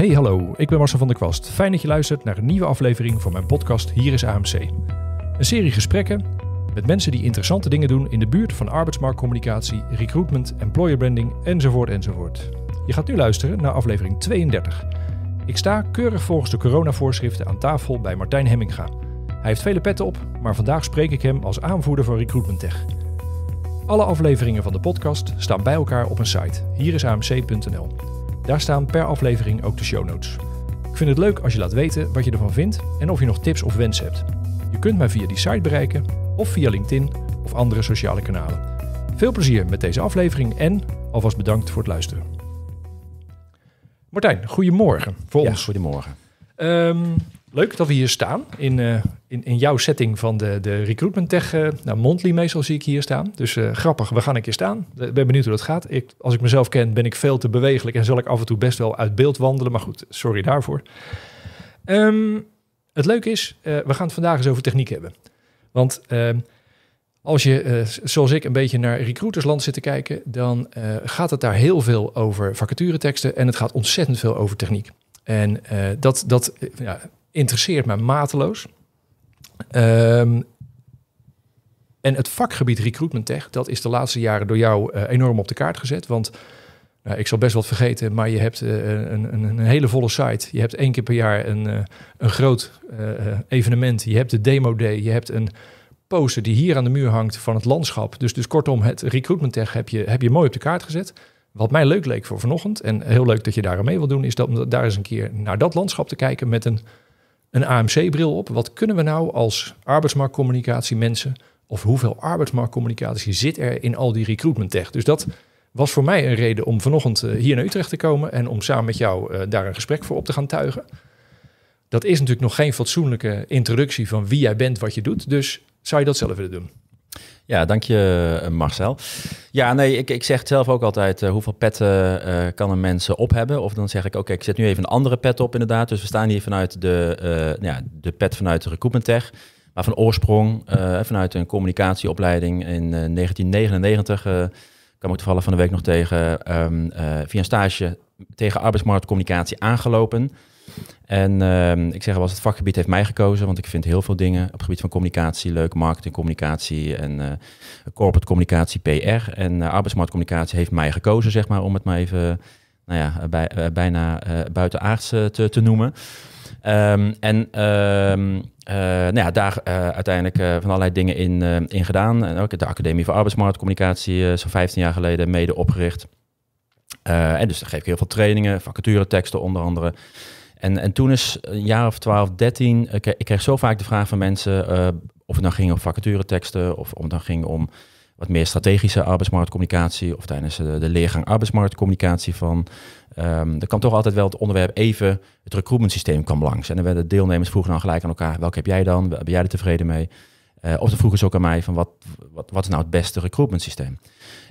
Hey hallo, ik ben Marcel van der Kwast. Fijn dat je luistert naar een nieuwe aflevering van mijn podcast Hier is AMC. Een serie gesprekken met mensen die interessante dingen doen in de buurt van arbeidsmarktcommunicatie, recruitment, employer branding enzovoort enzovoort. Je gaat nu luisteren naar aflevering 32. Ik sta keurig volgens de coronavoorschriften aan tafel bij Martijn Hemminga. Hij heeft vele petten op, maar vandaag spreek ik hem als aanvoerder van Recruitment Tech. Alle afleveringen van de podcast staan bij elkaar op een site, AMC.nl. Daar staan per aflevering ook de show notes. Ik vind het leuk als je laat weten wat je ervan vindt en of je nog tips of wensen hebt. Je kunt mij via die site bereiken of via LinkedIn of andere sociale kanalen. Veel plezier met deze aflevering en alvast bedankt voor het luisteren. Martijn, goedemorgen voor ja, ons. Goedemorgen. Ehm, Leuk dat we hier staan in, eh, in, in, jouw setting van de, de Recruitment Tech. Eh, nou, Mondly meestal zie ik hier staan. Dus eh, grappig, we gaan een keer staan. Ik ben benieuwd hoe dat gaat. Ik, als ik mezelf ken, ben ik veel te bewegelijk en zal ik af en toe best wel uit beeld wandelen. Maar goed, sorry daarvoor. Ehm, het leuke is, we gaan het vandaag eens over techniek hebben. Want ehm, als je, zoals ik, een beetje naar recruitersland zit te kijken, dan gaat het daar heel veel over vacatureteksten en het gaat ontzettend veel over techniek. En dat, dat ja, interesseert mij mateloos. Ehm, en het vakgebied recruitment tech, dat is de laatste jaren door jou eh, enorm op de kaart gezet. Want nou, ik zal best wat vergeten, maar je hebt eh, een, een, een, hele volle site. Je hebt één keer per jaar een, eh, een groot evenement. Je hebt de demo day. Je hebt een poster die hier aan de muur hangt van het landschap. Dus, dus kortom, het recruitment tech heb je, heb je mooi op de kaart gezet. Wat mij leuk leek voor vanochtend, en heel leuk dat je daar aan mee wil doen, is dat daar eens een keer naar dat landschap te kijken met een een AMC-bril op. Wat kunnen we nou als arbeidsmarktcommunicatiemensen? of hoeveel arbeidsmarktcommunicatie zit er in al die recruitment tech? Dus dat was voor mij een reden om vanochtend eh, hier naar Utrecht te komen en om samen met jou eh, daar een gesprek voor op te gaan tuigen. Dat is natuurlijk nog geen fatsoenlijke introductie van wie jij bent, wat je doet. Dus zou je dat zelf willen doen? Ja, dank je eh, Marcel. Ja, nee, ik, ik zeg het zelf ook altijd, eh, hoeveel petten eh, kan een mens op hebben? Of dan zeg ik, oké, ik zet nu even een andere pet op inderdaad. Dus we staan hier vanuit de, ja, de pet vanuit de Recruitment Tech. Maar van oorsprong, vanuit een communicatieopleiding in 1999, kan ik toevallig van de week nog tegen, ehm, via een stage tegen arbeidsmarktcommunicatie aangelopen. En ehm, ik zeg wel eens, het vakgebied heeft mij gekozen, want ik vind heel veel dingen op het gebied van communicatie leuk. Marketing, communicatie en eh, corporate communicatie, PR. En eh, arbeidsmarktcommunicatie heeft mij gekozen, zeg maar, om het maar even nou ja, eh, bijna buitenaards te, te noemen. Ehm, en ehm, nou ja, daar uiteindelijk van allerlei dingen in, in gedaan. En ook de Academie voor Arbeidsmarktcommunicatie, zo'n 15 jaar geleden, mede opgericht. en dus daar geef ik heel veel trainingen, vacature teksten onder andere. En, en toen is een jaar of 12, 13, ik, ik kreeg zo vaak de vraag van mensen eh, of het dan nou ging om vacatureteksten of om het dan nou ging om wat meer strategische arbeidsmarktcommunicatie of tijdens de, de leergang arbeidsmarktcommunicatie van. Um, er kwam toch altijd wel het onderwerp even, het recruitment systeem kwam langs. En dan werden deelnemers vroegen dan gelijk aan elkaar, welke heb jij dan? ben jij er tevreden mee? Eh, of te vroegen ze ook aan mij van wat, wat, wat is nou het beste recruitment systeem?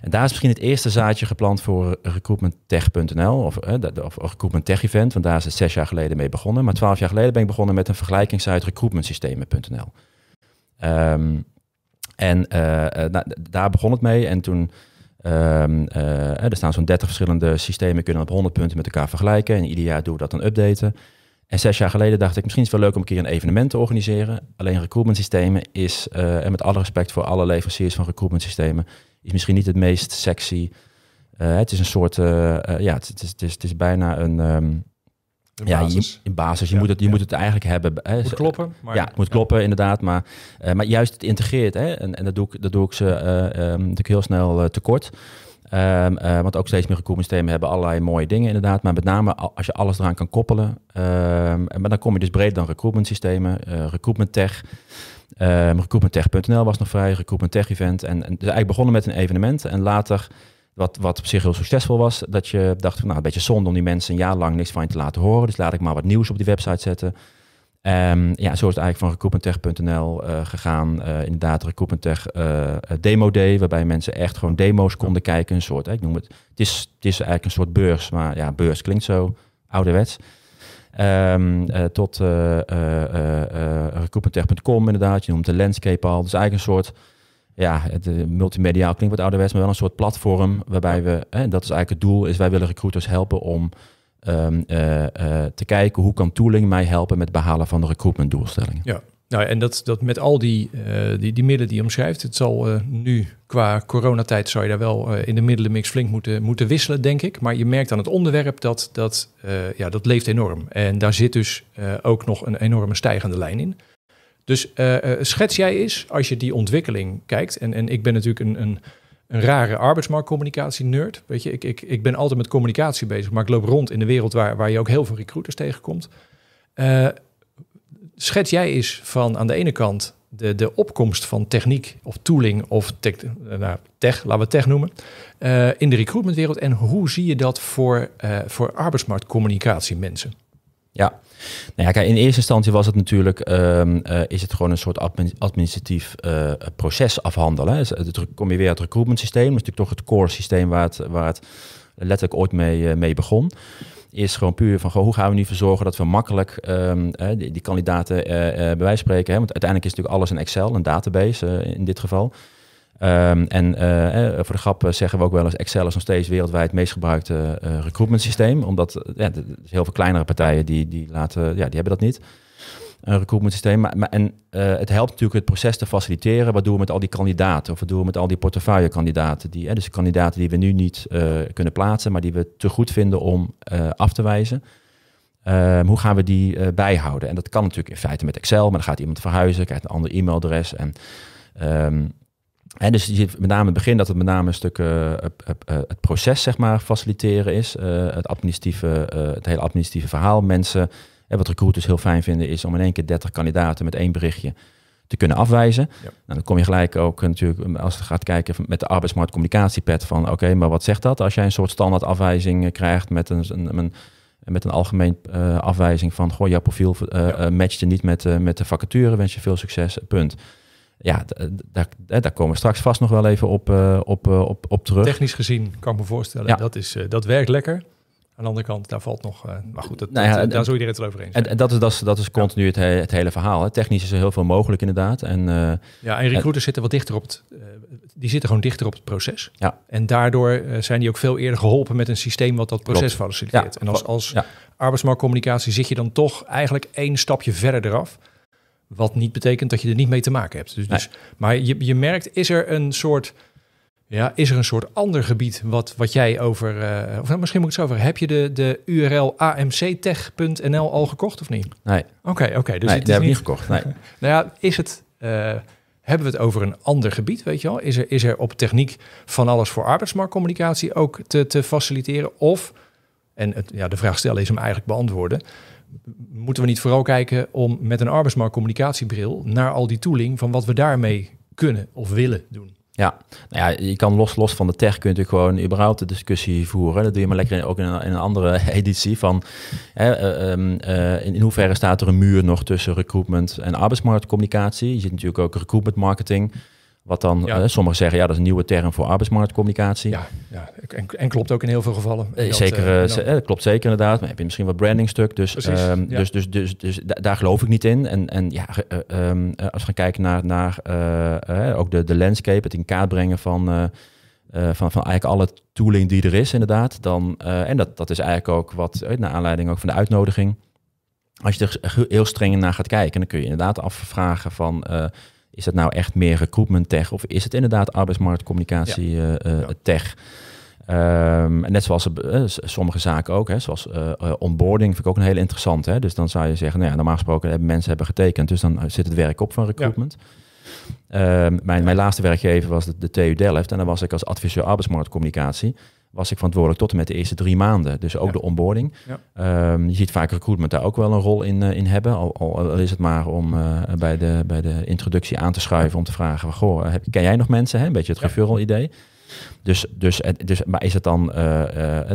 En daar is misschien het eerste zaadje geplant voor recruitmenttech.nl of, eh, of recruitment tech event, want daar is het zes jaar geleden mee begonnen. Maar twaalf jaar geleden ben ik begonnen met een vergelijkingssite recruitmentsystemen.nl. Um, ehm, en eh, nou, daar begon het mee en toen... Ehm, er staan zo'n 30 verschillende systemen, kunnen op 100 punten met elkaar vergelijken. En ieder jaar doen we dat dan updaten. En zes jaar geleden dacht ik, misschien is het wel leuk om een keer een evenement te organiseren. Alleen recruitment systemen is, eh, en met alle respect voor alle leveranciers van recruitment systemen, is misschien niet het meest sexy. Eh, het is een soort, eh, ja, het, is, het, is, bijna een... Ehm, ja, basis. Je, in basis. Je, moet, het, je moet het eigenlijk hebben. Hè. Moet kloppen. Maar, ja, het moet kloppen, inderdaad. Maar, maar juist het integreert. Hè. En, en dat, doe ik, dat doe ik ze ehm, natuurlijk heel snel tekort. Ehm, eh, want ook steeds meer recruitmentsystemen hebben allerlei mooie dingen inderdaad. Maar met name als je alles eraan kan koppelen. Um, maar dan kom je dus breder dan recruitmentsystemen, eh, recruitment tech. Um, ehm, recruitmenttech.nl was nog vrij, recruitment tech event. En, en dus eigenlijk begonnen met een evenement en later... Wat, wat op zich heel succesvol was, dat je dacht van nou, een beetje zonde om die mensen een jaar lang niks van je te laten horen. Dus laat ik maar wat nieuws op die website zetten. Um, ja, zo is het eigenlijk van recruitmenttech.nl eh, gegaan. Eh, inderdaad, recruitmenttech uh, demo day, waarbij mensen echt gewoon demo's konden kijken. Een soort, ik noem het, het is, het is eigenlijk een soort beurs, maar ja, beurs klinkt zo ouderwets. Ehm, tot recruitmenttech.com inderdaad, je noemt de landscape al. Dus eigenlijk een soort, ja, het multimediaal klinkt wat ouderwets, maar wel een soort platform waarbij we, en dat is eigenlijk het doel, is wij willen recruiters helpen om Ehm, eh, eh, te kijken hoe kan tooling mij helpen met behalen van de recruitmentdoelstellingen. Ja. Nou, en dat, dat met al die, eh, die, die middelen die je omschrijft, het zal nu qua coronatijd zou je daar wel in de middelenmix flink moeten, moeten wisselen, denk ik. Maar je merkt aan het onderwerp dat dat, ja, dat leeft enorm. En daar zit dus ook nog een enorme stijgende lijn in. Dus schets jij eens, als je die ontwikkeling kijkt, en, en ik ben natuurlijk een, een een rare arbeidsmarktcommunicatie-nerd. Weet je, ik, ik, ik ben altijd met communicatie bezig, maar ik loop rond in de wereld waar, waar je ook heel veel recruiters tegenkomt. Uh, schets jij eens van aan de ene kant de, de opkomst van techniek of tooling of tech, eh, nou, tech laten we tech noemen, eh, in de recruitmentwereld en hoe zie je dat voor, uh, voor arbeidsmarktcommunicatie mensen? Ja, nou ja, in eerste instantie was het natuurlijk, ehm, eh, is het gewoon een soort administratief eh, proces afhandelen. kom je weer uit het recruitment systeem, dat is natuurlijk toch het core systeem waar het, waar het letterlijk ooit mee, eh, mee begon. Is gewoon puur van, goh, hoe gaan we nu verzorgen zorgen dat we makkelijk ehm, die, die, kandidaten bij wijze spreken. Hè? Want uiteindelijk is natuurlijk alles een Excel, een database in dit geval. Ehm, en eh, eh, voor de grap eh, zeggen we ook wel eens, Excel is nog steeds wereldwijd het meest gebruikte uh, recruitment systeem. Omdat ja, dus heel veel kleinere partijen die, die, laten, ja, die hebben dat niet. Een recruitment systeem. Maar, en het helpt natuurlijk het proces te faciliteren. Wat doen we met al die kandidaten? Of wat doen we met al die portefeuillekandidaten? Die, dus kandidaten die we nu niet kunnen plaatsen, maar die we te goed vinden om af te wijzen. Ehm, hoe gaan we die bijhouden? En dat kan natuurlijk in feite met Excel, maar dan gaat iemand verhuizen, krijgt een ander e-mailadres. En ehm, en dus je ziet met name in het begin dat het met name een stuk eh, eh, het proces zeg maar, faciliteren is. Eh, het, administratieve, het hele administratieve verhaal. Mensen, hè, wat recruiters heel fijn vinden, is om in één keer 30 kandidaten met één berichtje te kunnen afwijzen. Ja. Nou, dan kom je gelijk ook natuurlijk, als je gaat kijken met de arbeidsmarktcommunicatiepad van oké, maar wat zegt dat als jij een soort standaard afwijzing krijgt met een, een, met een algemeen afwijzing van goh, jouw profiel matcht je niet met, met de vacature, wens je veel succes, punt ja, daar komen we straks vast nog wel even op, eh, op, eh, op, op terug. Technisch gezien kan ik me voorstellen, ja. dat, is, eh, dat werkt lekker. Aan de andere kant, daar valt nog. maar goed, dat, nou ja, daar zou iedereen het over eens zijn. En, dat is, dat is, dat is continu het, hele verhaal. Hè. Technisch is er heel veel mogelijk, inderdaad. En, ja, en recruiters zitten wat dichter op het. die zitten gewoon dichter op het proces. Ja. En daardoor zijn die ook veel eerder geholpen met een systeem wat dat proces faciliteert. en als, als arbeidsmarktcommunicatie zit je dan toch eigenlijk één stapje verder eraf. Wat niet betekent dat je er niet mee te maken hebt. Dus, dus maar je, je merkt, is er een soort... Ja, is er een soort ander gebied wat, wat jij over, eh, of nou, misschien moet ik het zo over, heb je de, de URL amctech.nl al gekocht of niet? Nee. Oké, oké. dus nee, heb ik niet gekocht. Nee. nou ja, is het, eh, hebben we het over een ander gebied, weet je wel? Is er, is er op techniek van alles voor arbeidsmarktcommunicatie ook te, te faciliteren? Of, en het, ja, de vraag stellen is hem eigenlijk beantwoorden, moeten we niet vooral kijken om met een arbeidsmarktcommunicatiebril naar al die tooling van wat we daarmee kunnen of willen doen? Ja, nou ja, je kan los, los van de tech kunt u gewoon überhaupt de discussie voeren. Dat doe je maar lekker ook in een, in een andere editie van hè, eh, ehm, eh, in, in, hoeverre staat er een muur nog tussen recruitment en arbeidsmarktcommunicatie. Je ziet natuurlijk ook recruitment marketing. Wat dan, sommigen zeggen, ja, dat is een nieuwe term voor arbeidsmarktcommunicatie. Ja, ja. En, en, klopt ook in heel veel gevallen. Eh, zeker, eh, eh, dat, klopt zeker inderdaad. Maar heb je misschien wat brandingstuk. Dus, ehm, dus, dus, dus, dus daar geloof ik niet in. En, en ja, ehm, als we gaan kijken naar, naar ook de, de landscape, het in kaart brengen van, van, van eigenlijk alle tooling die er is inderdaad. Dan, en dat, dat is eigenlijk ook wat, naar aanleiding ook van de uitnodiging. Als je er heel streng naar gaat kijken, dan kun je inderdaad afvragen van is dat nou echt meer recruitment tech of is het inderdaad arbeidsmarktcommunicatie eh, eh, tech? Ehm, net zoals eh, sommige zaken ook, hè, zoals onboarding vind ik ook een hele interessante. Hè? Dus dan zou je zeggen, nou ja, normaal gesproken hebben mensen hebben getekend, dus dan zit het werk op van recruitment. Ehm, mijn, mijn laatste werkgever was de, de, TU Delft en dan was ik als adviseur arbeidsmarktcommunicatie was ik verantwoordelijk tot en met de eerste drie maanden. Dus ook de onboarding. Ehm, je ziet vaak recruitment daar ook wel een rol in, eh, in hebben. Al, al, is het maar om eh, bij, de, bij de introductie aan te schuiven om te vragen: Goh, eh, heb, ken jij nog mensen? Hè? Een beetje het referral idee. Dus, dus, dus, maar is het dan,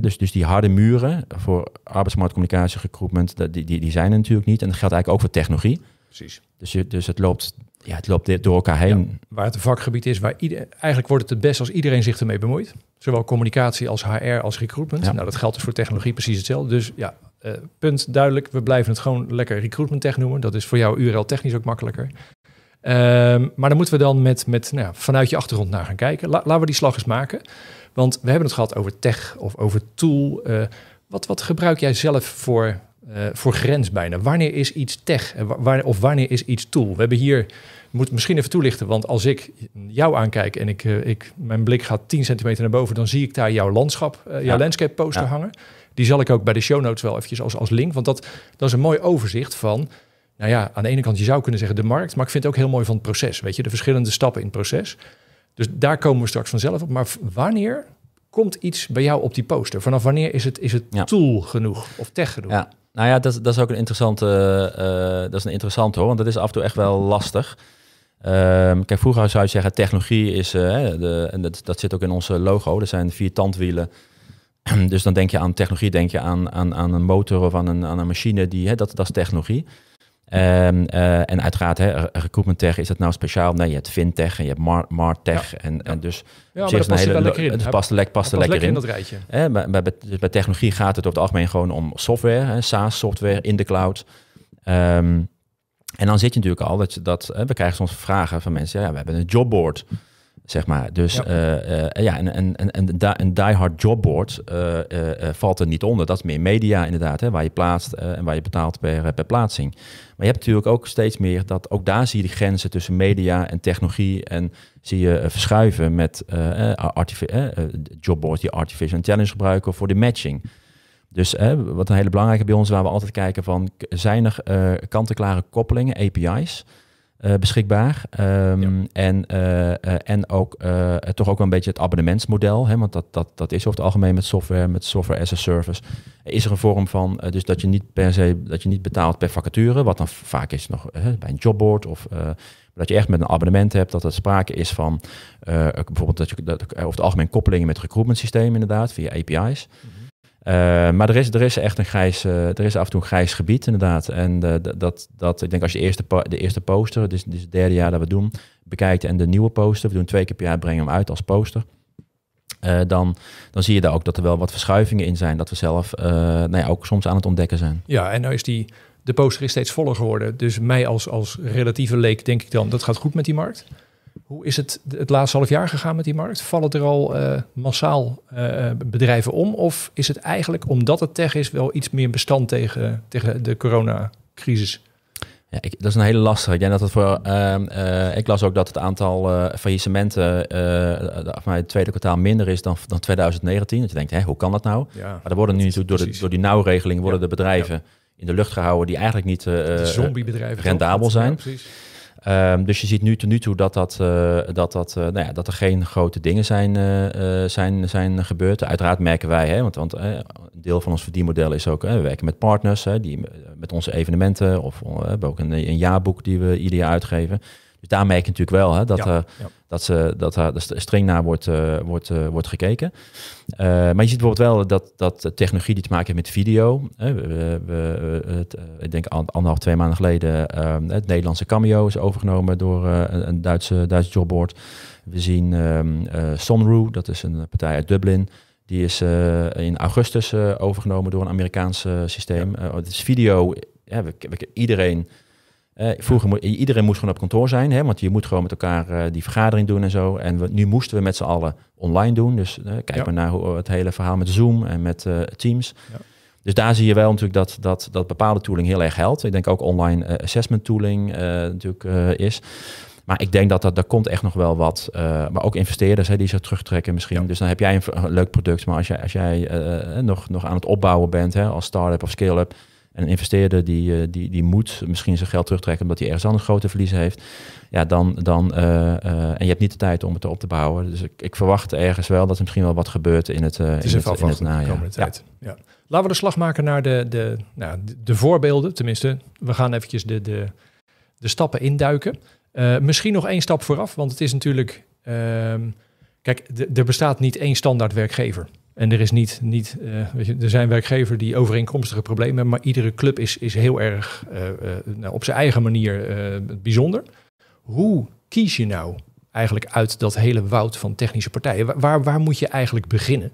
dus, dus die harde muren voor arbeidsmarktcommunicatie, recruitment, die, die, die zijn er natuurlijk niet. En dat geldt eigenlijk ook voor technologie. Precies. Dus, dus het loopt ja, het loopt door elkaar heen. waar het een vakgebied is, waar ieder, eigenlijk wordt het het best als iedereen zich ermee bemoeit. Zowel communicatie als HR als recruitment. Nou, dat geldt dus voor technologie precies hetzelfde. Dus ja, eh, punt duidelijk. We blijven het gewoon lekker recruitment tech noemen. Dat is voor jou URL technisch ook makkelijker. Ehm, maar dan moeten we dan met, met, nou ja, vanuit je achtergrond naar gaan kijken. laten we die slag eens maken. Want we hebben het gehad over tech of over tool. Eh, wat, wat gebruik jij zelf voor, eh, voor grens bijna? Wanneer is iets tech of wanneer is iets tool? We hebben hier moet misschien even toelichten, want als ik jou aankijk en ik, eh, ik, mijn blik gaat 10 centimeter naar boven, dan zie ik daar jouw landschap, eh, jouw landscape poster hangen. Die zal ik ook bij de show notes wel eventjes als, als link, want dat, dat is een mooi overzicht van, nou ja, aan de ene kant je zou kunnen zeggen de markt, maar ik vind het ook heel mooi van het proces, weet je, de verschillende stappen in het proces. Dus daar komen we straks vanzelf op. Maar wanneer komt iets bij jou op die poster? Vanaf wanneer is het, is het tool genoeg of tech genoeg? Ja. Nou ja, dat, dat is ook een interessante, eh, dat is een interessante hoor, want dat is af en toe echt wel lastig. Ehm, kijk, vroeger zou je zeggen, technologie is, eh, de, en dat, dat zit ook in onze logo, er zijn vier tandwielen. dus dan denk je aan technologie, denk je aan, aan, aan een motor of aan een, aan een machine, die, hè, dat, dat is technologie. Ehm, eh, en uiteraard, hè, recruitment tech, is dat nou speciaal? Nee, je hebt fintech en je hebt martech. en, en, dus ja, maar past hele, lekker in. Het past, er lekker, in. dat rijtje. bij, dus bij, technologie gaat het over het algemeen gewoon om software, SaaS-software in de cloud. Ehm, en dan zit je natuurlijk al dat, dat we krijgen soms vragen van mensen, ja, we hebben een jobboard, zeg maar. Dus ja, eh, eh, ja en, een een, een diehard jobboard eh, valt er niet onder. Dat is meer media inderdaad, hè, waar je plaatst en waar je betaalt per, per plaatsing. Maar je hebt natuurlijk ook steeds meer dat, ook daar zie je de grenzen tussen media en technologie en zie je verschuiven met jobboards die artificial intelligence gebruiken voor de matching. Dus wat een hele belangrijke bij ons, waar we altijd kijken van, zijn er eh, kant-en-klare koppelingen, API's, eh, beschikbaar? Ehm, en, eh, en ook toch ook wel een beetje het abonnementsmodel, hè, want dat, dat, dat is over het algemeen met software, met software as a service. Is er een vorm van, dus dat je niet per se, dat je niet betaalt per vacature, wat dan vaak is nog bij een jobboard of... Dat je echt met een abonnement hebt, dat er sprake is van bijvoorbeeld dat je dat, over het algemeen koppelingen met recruitment systemen inderdaad, via API's. Hm. Eh, maar er is, er is echt een grijs, eh, er is af en toe een grijs gebied inderdaad. En eh, dat, dat, ik denk als je de eerste, de eerste poster, dus, dit het derde jaar dat we doen, bekijkt en de nieuwe poster, we doen twee keer per jaar, brengen hem uit als poster. dan, dan zie je daar ook dat er wel wat verschuivingen in zijn. Dat we zelf nou ja, ook soms aan het ontdekken zijn. Ja, en nou is die, de poster is steeds voller geworden. Dus mij als, als relatieve leek denk ik dan, dat gaat goed met die markt. Hoe is het het laatste half jaar gegaan met die markt? Vallen er al eh, massaal eh, bedrijven om? Of is het eigenlijk, omdat het tech is, wel iets meer bestand tegen, tegen de coronacrisis? Ja, ik, dat is een hele lastige. Jij dat het voor, ehm, eh, ik las ook dat het aantal faillissementen uh, het tweede kwartaal minder is dan, dan 2019. Dat je denkt, hè, hoe kan dat nou? maar er worden nu door, de, door die nauwregeling worden de bedrijven in de lucht gehouden die eigenlijk niet rendabel zijn. Ehm, dus je ziet nu tot nu toe dat, dat, eh, dat, dat, eh, nou ja, dat er geen grote dingen zijn, eh, zijn, zijn gebeurd. Uiteraard merken wij, hè, want, want een deel van ons verdienmodel is ook, we werken met partners, hè, die, met onze evenementen of we hebben ook een, een jaarboek die we ieder jaar uitgeven. Dus daar merk je natuurlijk wel hè, dat, er, eh, dat, ze, dat er streng naar wordt, eh, wordt, eh, wordt gekeken. maar je ziet bijvoorbeeld wel dat, dat technologie die te maken heeft met video. Hè, we, het, ik denk anderhalf, twee maanden geleden. Ehm, het Nederlandse Cameo is overgenomen door een, een Duitse, Duitse jobboard. We zien um, dat is een partij uit Dublin. Die is in augustus overgenomen door een Amerikaans systeem. het is video. Ja, we, we, iedereen eh, vroeger moest iedereen moest gewoon op kantoor zijn, hè, want je moet gewoon met elkaar eh, die vergadering doen en zo. En we, nu moesten we met z'n allen online doen. Dus uh, kijk maar naar hoe, het hele verhaal met Zoom en met Teams. Dus daar zie je wel natuurlijk dat, dat, dat bepaalde tooling heel erg helpt. Ik denk ook online assessment tooling natuurlijk is. Maar ik denk dat, dat daar komt echt nog wel wat. Uh, maar ook investeerders hè, die zich terugtrekken misschien. Dus dan heb jij een, leuk product. Maar als jij, als jij nog, nog aan het opbouwen bent hè, als start-up of scale-up. En een investeerder die, eh, die, die moet misschien zijn geld terugtrekken omdat hij ergens anders grote verliezen heeft. Ja, dan, dan, eh, eh, en je hebt niet de tijd om het op te bouwen. Dus ik, ik verwacht ergens wel dat er misschien wel wat gebeurt in het, uh, in, het, najaar. tijd. Ja. Laten we de slag maken naar de, de, nou, de voorbeelden. Tenminste, we gaan eventjes de, de, de stappen induiken. misschien nog één stap vooraf, want het is natuurlijk... Ehm, kijk, er bestaat niet één standaard werkgever. En er is niet, niet eh, weet je, er zijn werkgevers die overeenkomstige problemen hebben, maar iedere club is, is heel erg eh, eh, nou, op zijn eigen manier bijzonder. Hoe kies je nou eigenlijk uit dat hele woud van technische partijen? Waar, waar, moet je eigenlijk beginnen?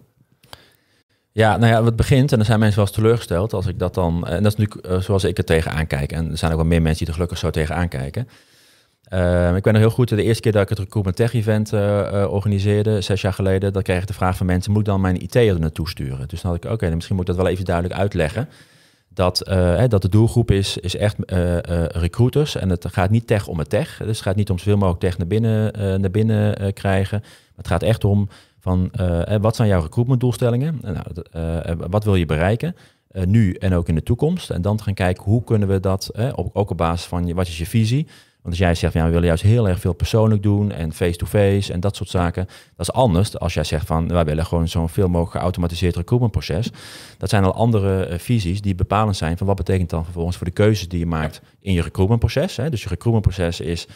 Ja, nou ja, het begint, en er zijn mensen wel eens teleurgesteld als ik dat dan. En dat is nu zoals ik er tegenaan kijk. En er zijn ook wel meer mensen die er gelukkig zo tegenaan kijken. Ehm, ik ben nog heel goed, de eerste keer dat ik het Recruitment Tech Event eh, eh, organiseerde, zes jaar geleden, dan kreeg ik de vraag van mensen, moet ik dan mijn IT er naartoe sturen? Dus dan had ik, oké, dan misschien moet ik dat wel even duidelijk uitleggen. Dat, eh, hè, dat de doelgroep is, is echt recruiters en het gaat niet tech om het tech. Dus het gaat niet om zoveel mogelijk tech naar binnen, naar binnen krijgen. het gaat echt om van, wat zijn jouw recruitment doelstellingen? Nou, wat wil je bereiken? nu en ook in de toekomst. En dan te gaan kijken hoe kunnen we dat, ook op basis van wat is je visie... Want als jij zegt, ja, we willen juist heel erg veel persoonlijk doen en face-to-face en dat soort zaken. Dat is anders als jij zegt van, wij willen gewoon zo'n veel mogelijk geautomatiseerd recruitmentproces. Dat zijn al andere eh, visies die bepalend zijn van wat betekent dan vervolgens voor de keuzes die je maakt in je recruitmentproces. Hè? Dus je recruitmentproces is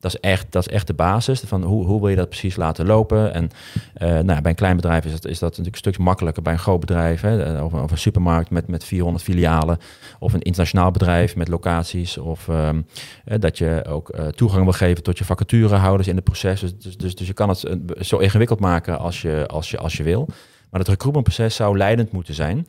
dat is, echt, dat is echt de basis van hoe, hoe wil je dat precies laten lopen. En eh, nou, bij een klein bedrijf is dat, is dat natuurlijk een stuk makkelijker. Bij een groot bedrijf, hè, eh, of, een supermarkt met, met 400 filialen, of een internationaal bedrijf met locaties, of ehm, dat je ook eh, toegang wil geven tot je vacaturehouders in het proces. Dus, dus, dus, dus, je kan het zo ingewikkeld maken als je, als je, als je wil. Maar het recruitmentproces zou leidend moeten zijn.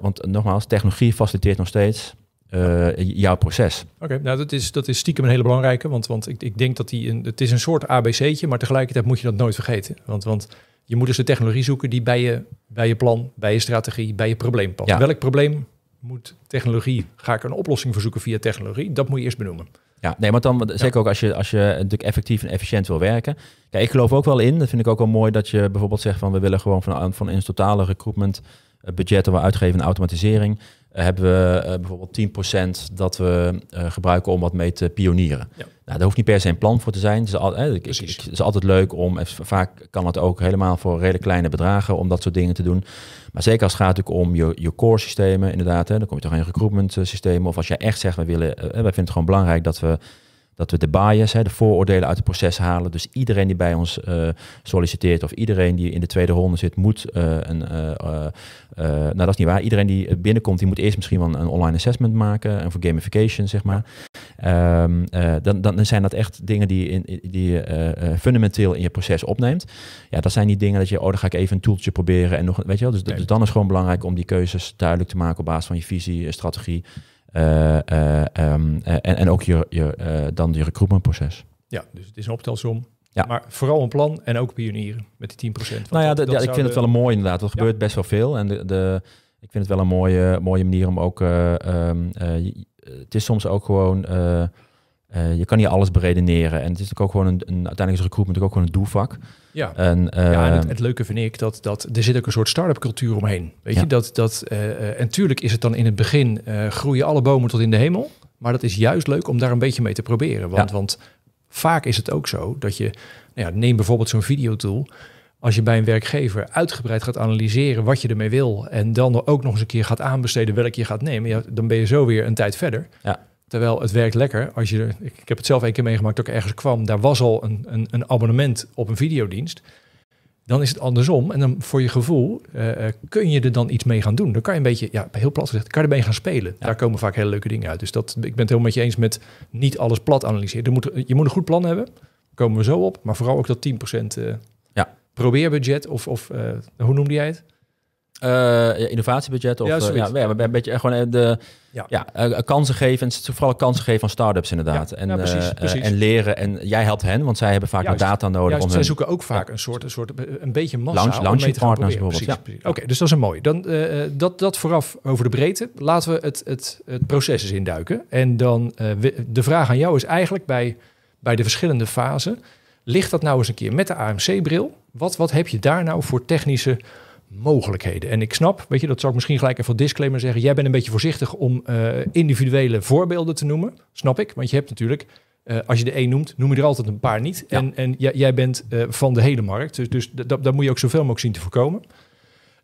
want nogmaals, technologie faciliteert nog steeds uh, jouw proces. Oké, nou dat is, dat is stiekem een hele belangrijke, want, want ik, ik denk dat die een, het is een soort ABC'tje, maar tegelijkertijd moet je dat nooit vergeten. Want, want je moet dus de technologie zoeken die bij je, bij je plan, bij je strategie, bij je probleem past. Ja. Welk probleem moet technologie, ga ik een oplossing verzoeken via technologie? Dat moet je eerst benoemen. Ja, nee, maar dan zeker ja. ook als je, als je natuurlijk effectief en efficiënt wil werken. Kijk, ik geloof ook wel in, dat vind ik ook wel mooi, dat je bijvoorbeeld zegt van we willen gewoon van, van ons totale recruitment eh, budgetten we uitgeven en automatisering, hebben we eh, bijvoorbeeld 10% dat we eh, gebruiken om wat mee te pionieren. Nou, daar hoeft niet per se een plan voor te zijn. Het is, het is altijd leuk om, vaak kan het ook helemaal voor redelijk kleine bedragen om dat soort dingen te doen. Maar zeker als het gaat om je, je core systemen, inderdaad. Hè, dan kom je toch in recruitment eh, systemen. Of als jij echt zegt, we willen, eh, wij vinden het gewoon belangrijk dat we dat we de bias, hè, de vooroordelen uit het proces halen. Dus iedereen die bij ons eh, solliciteert of iedereen die in de tweede ronde zit, moet eh, een. Eh, nou, dat is niet waar. Iedereen die binnenkomt, die moet eerst misschien wel een online assessment maken en voor gamification, zeg maar. Ehm, dan, dan zijn dat echt dingen die, in, die je fundamenteel in je proces opneemt. Ja, dat zijn niet dingen dat je, oh, dan ga ik even een toeltje proberen en nog, weet je wel. Dus, dus dan is gewoon belangrijk om die keuzes duidelijk te maken op basis van je visie, strategie. Eh, eh, ehm, eh, en, en ook je, je, dan je recruitmentproces. Ja, dus het is een optelsom. Ja. Maar vooral een plan en ook pionieren met die 10%. van nou ja, ja ik vind het wel een mooi inderdaad. Dat gebeurt best wel veel. En de, de, ik vind het wel een mooie, mooie manier om ook... Ehm, het is soms ook gewoon eh, je kan hier alles beredeneren. En het is ook gewoon een, een uiteindelijk is recruitment ook gewoon een doevak. Ja, en, ja, en eh, het, leuke vind ik dat, dat er zit ook een soort start-up cultuur omheen. Weet je, dat, dat, eh, en tuurlijk is het dan in het begin groeien alle bomen tot in de hemel. Maar dat is juist leuk om daar een beetje mee te proberen. Want, want vaak is het ook zo dat je, nou ja, neem bijvoorbeeld zo'n videotool. Als je bij een werkgever uitgebreid gaat analyseren wat je ermee wil. En dan ook nog eens een keer gaat aanbesteden welk je gaat nemen. Ja, dan ben je zo weer een tijd verder. Ja. Terwijl het werkt lekker. Als je, ik, heb het zelf een keer meegemaakt dat ik ergens kwam. Daar was al een, een, een abonnement op een videodienst dan is het andersom. En dan voor je gevoel eh, eh, kun je er dan iets mee gaan doen. Dan kan je een beetje, ja, heel plat gezegd, kan er mee gaan spelen. Daar komen vaak hele leuke dingen uit. Dus dat, ik ben het helemaal met je eens met niet alles plat analyseren. moet, je moet een goed plan hebben. Daar komen we zo op. Maar vooral ook dat 10% uh, eh, ja. probeerbudget of, of hoe noemde jij het? Eh, innovatiebudget of ja, eh, ja, we hebben een beetje eh, gewoon de ja. kansen geven en vooral kansen geven aan startups inderdaad en, en leren en jij helpt hen want zij hebben vaak data nodig juist, om zij zoeken ook vaak een soort een soort een beetje massa Launch, partners bijvoorbeeld ja. oké dus dat is een mooi dan dat dat vooraf over de breedte laten we het het, het proces eens induiken en dan de vraag aan jou is eigenlijk bij bij de verschillende fasen ligt dat nou eens een keer met de AMC bril wat wat heb je daar nou voor technische mogelijkheden. En ik snap, weet je, dat zou ik misschien gelijk even een disclaimer zeggen. Jij bent een beetje voorzichtig om eh, individuele voorbeelden te noemen. Snap ik, want je hebt natuurlijk, eh, als je de één noemt, noem je er altijd een paar niet. En, en jij, jij bent eh, van de hele markt, dus, dus dat, moet je ook zoveel mogelijk zien te voorkomen.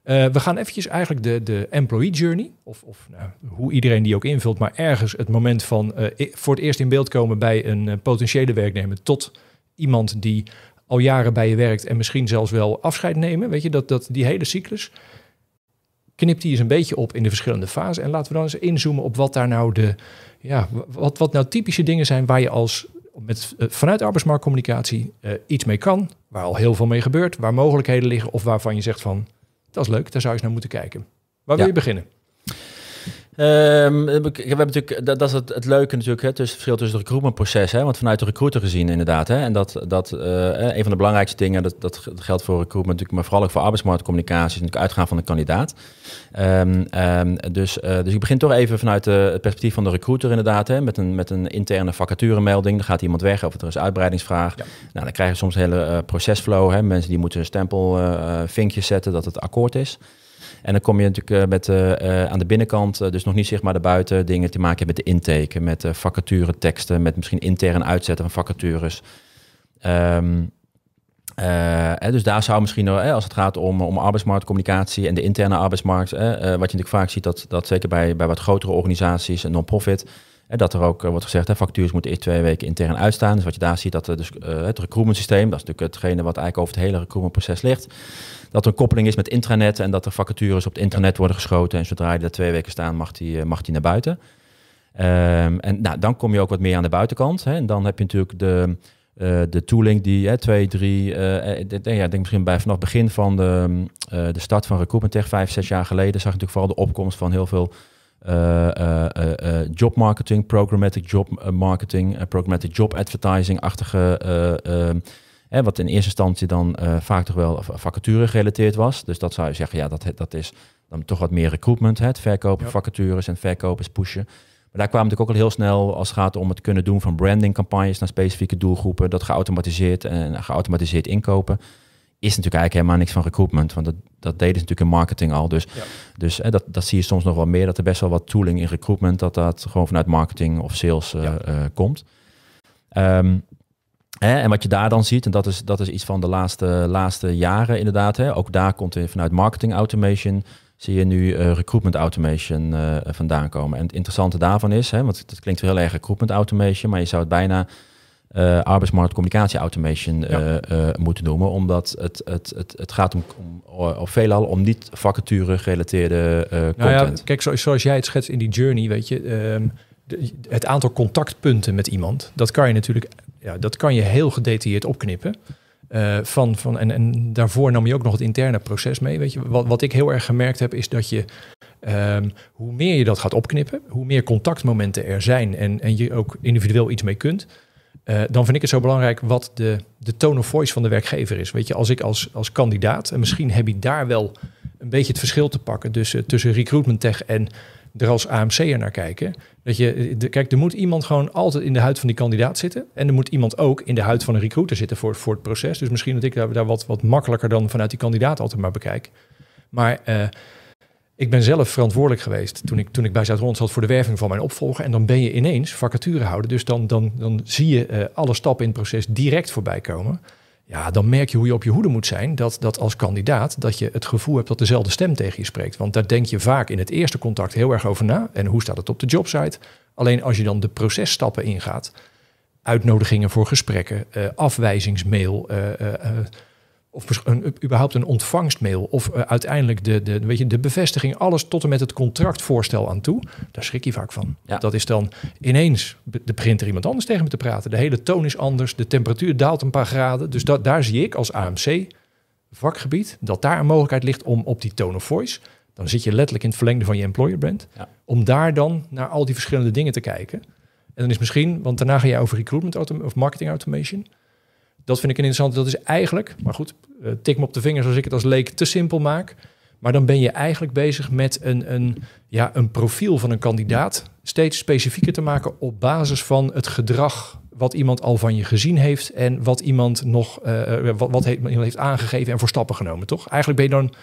we gaan eventjes eigenlijk de, de employee journey, of, of nou, hoe iedereen die ook invult, maar ergens het moment van voor het eerst in beeld komen bij een potentiële werknemer tot iemand die al jaren bij je werkt en misschien zelfs wel afscheid nemen. Weet je, dat, dat, die hele cyclus knipt die eens een beetje op in de verschillende fasen. En laten we dan eens inzoomen op wat daar nou de, ja, wat, wat nou typische dingen zijn waar je als met, eh, vanuit arbeidsmarktcommunicatie eh, iets mee kan, waar al heel veel mee gebeurt, waar mogelijkheden liggen of waarvan je zegt van, dat is leuk, daar zou je eens naar moeten kijken. Waar wil je beginnen? Um, we hebben natuurlijk, dat, is het, leuke natuurlijk, hè, verschil tussen het recruitmentproces. want vanuit de recruiter gezien inderdaad. Hè, en dat, dat eh, een van de belangrijkste dingen, dat, dat geldt voor recruitment natuurlijk, maar vooral ook voor arbeidsmarktcommunicatie, is natuurlijk uitgaan van de kandidaat. Um, dus, eh, dus ik begin toch even vanuit het perspectief van de recruiter inderdaad. Hè, met, een, met een interne vacaturemelding. Dan gaat iemand weg of er is uitbreidingsvraag. Nou, dan krijg je soms hele eh, procesflow. Hè, mensen die moeten een stempel vinkje zetten dat het akkoord is. En dan kom je natuurlijk eh, met eh, eh, aan de binnenkant, dus nog niet zichtbaar maar de buiten, dingen te maken hebben met de intake, met vacature teksten, met misschien intern uitzetten van vacatures. Um, dus daar zou misschien, als het gaat om, om arbeidsmarktcommunicatie en de interne arbeidsmarkt, wat je natuurlijk vaak ziet, dat, dat zeker bij, bij wat grotere organisaties en non-profit, dat er ook eh, wordt gezegd, hè, factures moeten eerst twee weken intern uitstaan. Dus wat je daar ziet, dat eh, dus, eh, het recruitment systeem, dat is natuurlijk hetgene wat eigenlijk over het hele recruitmentproces ligt. Dat er een koppeling is met intranet en dat er vacatures op het intranet worden geschoten. En zodra die er twee weken staan, mag die, mag die naar buiten. Ehm, en nou, dan kom je ook wat meer aan de buitenkant. Hè. En dan heb je natuurlijk de, de tooling die hè, twee, drie, uh, ik ja, denk misschien bij vanaf het begin van de, mm, de start van Recruitment Tech, vijf, zes jaar geleden, zag je natuurlijk vooral de opkomst van heel veel eh, eh, eh, job marketing, programmatic job marketing, programmatic job advertising-achtige... Ehm, hè, wat in eerste instantie dan vaak toch wel vacature gerelateerd was. Dus dat zou je zeggen, ja, dat, dat is dan toch wat meer recruitment. het verkopen, ja. vacatures en verkopers pushen. Maar daar kwamen natuurlijk ook al heel snel als het gaat om het kunnen doen van brandingcampagnes naar specifieke doelgroepen. Dat geautomatiseerd en geautomatiseerd inkopen is natuurlijk eigenlijk helemaal niks van recruitment. Want dat, dat deden ze natuurlijk in marketing al. Dus, dus dat, dat zie je soms nog wel meer. Dat er best wel wat tooling in recruitment, dat dat gewoon vanuit marketing of sales eh, eh, komt. Ehm, en wat je daar dan ziet, en dat is, dat is iets van de laatste, laatste jaren inderdaad. Hè, ook daar komt er vanuit marketing automation, zie je nu eh, recruitment automation vandaan komen. En het interessante daarvan is, hè, want dat klinkt heel erg recruitment automation, maar je zou het bijna uh, eh, arbeidsmarktcommunicatie automation ja. Eh, eh, moeten noemen. Omdat het, het, het, het gaat om, om, om veelal om niet vacature gerelateerde content. Nou ja, kijk, zoals, zoals jij het schetst in die journey, weet je, ehm, het aantal contactpunten met iemand, dat kan je natuurlijk ja, dat kan je heel gedetailleerd opknippen. van, van, en, en daarvoor nam je ook nog het interne proces mee. Weet je, wat, wat ik heel erg gemerkt heb, is dat je ehm, hoe meer je dat gaat opknippen, hoe meer contactmomenten er zijn en, en je ook individueel iets mee kunt, eh, dan vind ik het zo belangrijk wat de, de tone of voice van de werkgever is. Weet je, als ik als, als kandidaat, en misschien heb ik daar wel een beetje het verschil te pakken tussen, tussen recruitment tech en er als AMC'er naar kijken. Dat je, eh, de, kijk, er moet iemand gewoon altijd in de huid van die kandidaat zitten. En er moet iemand ook in de huid van een recruiter zitten voor, voor het proces. Dus misschien dat ik daar, daar wat, wat makkelijker dan vanuit die kandidaat altijd maar bekijk. Maar eh, ik ben zelf verantwoordelijk geweest toen ik, toen ik bij Zuid-Holland zat voor de werving van mijn opvolger. En dan ben je ineens vacature houden, Dus dan, dan, dan zie je eh, alle stappen in het proces direct voorbij komen. Ja, dan merk je hoe je op je hoede moet zijn. Dat, dat als kandidaat dat je het gevoel hebt dat dezelfde stem tegen je spreekt. Want daar denk je vaak in het eerste contact heel erg over na. En hoe staat het op de jobsite? Alleen als je dan de processtappen ingaat. Uitnodigingen voor gesprekken, eh, afwijzingsmail, eh, of überhaupt een ontvangstmail of eh, uiteindelijk de, de, weet je, de bevestiging, alles tot en met het contractvoorstel aan toe, daar schrik je vaak van. Dat is dan ineens begint er iemand anders tegen me te praten. De hele toon is anders, de temperatuur daalt een paar graden. Dus dat, daar zie ik als AMC vakgebied dat daar een mogelijkheid ligt om op die tone of voice, dan zit je letterlijk in het verlengde van je employer brand, om daar dan naar al die verschillende dingen te kijken. En dan is misschien, want daarna ga je over recruitment of marketing automation. Dat vind ik een interessant. Dat is eigenlijk, maar goed, eh, tik me op de vingers als ik het als leek te simpel maak. Maar dan ben je eigenlijk bezig met een, een, ja, een profiel van een kandidaat steeds specifieker te maken op basis van het gedrag wat iemand al van je gezien heeft en wat iemand nog uh, wat, wat heeft, heeft aangegeven en voor stappen genomen, toch? Eigenlijk ben je dan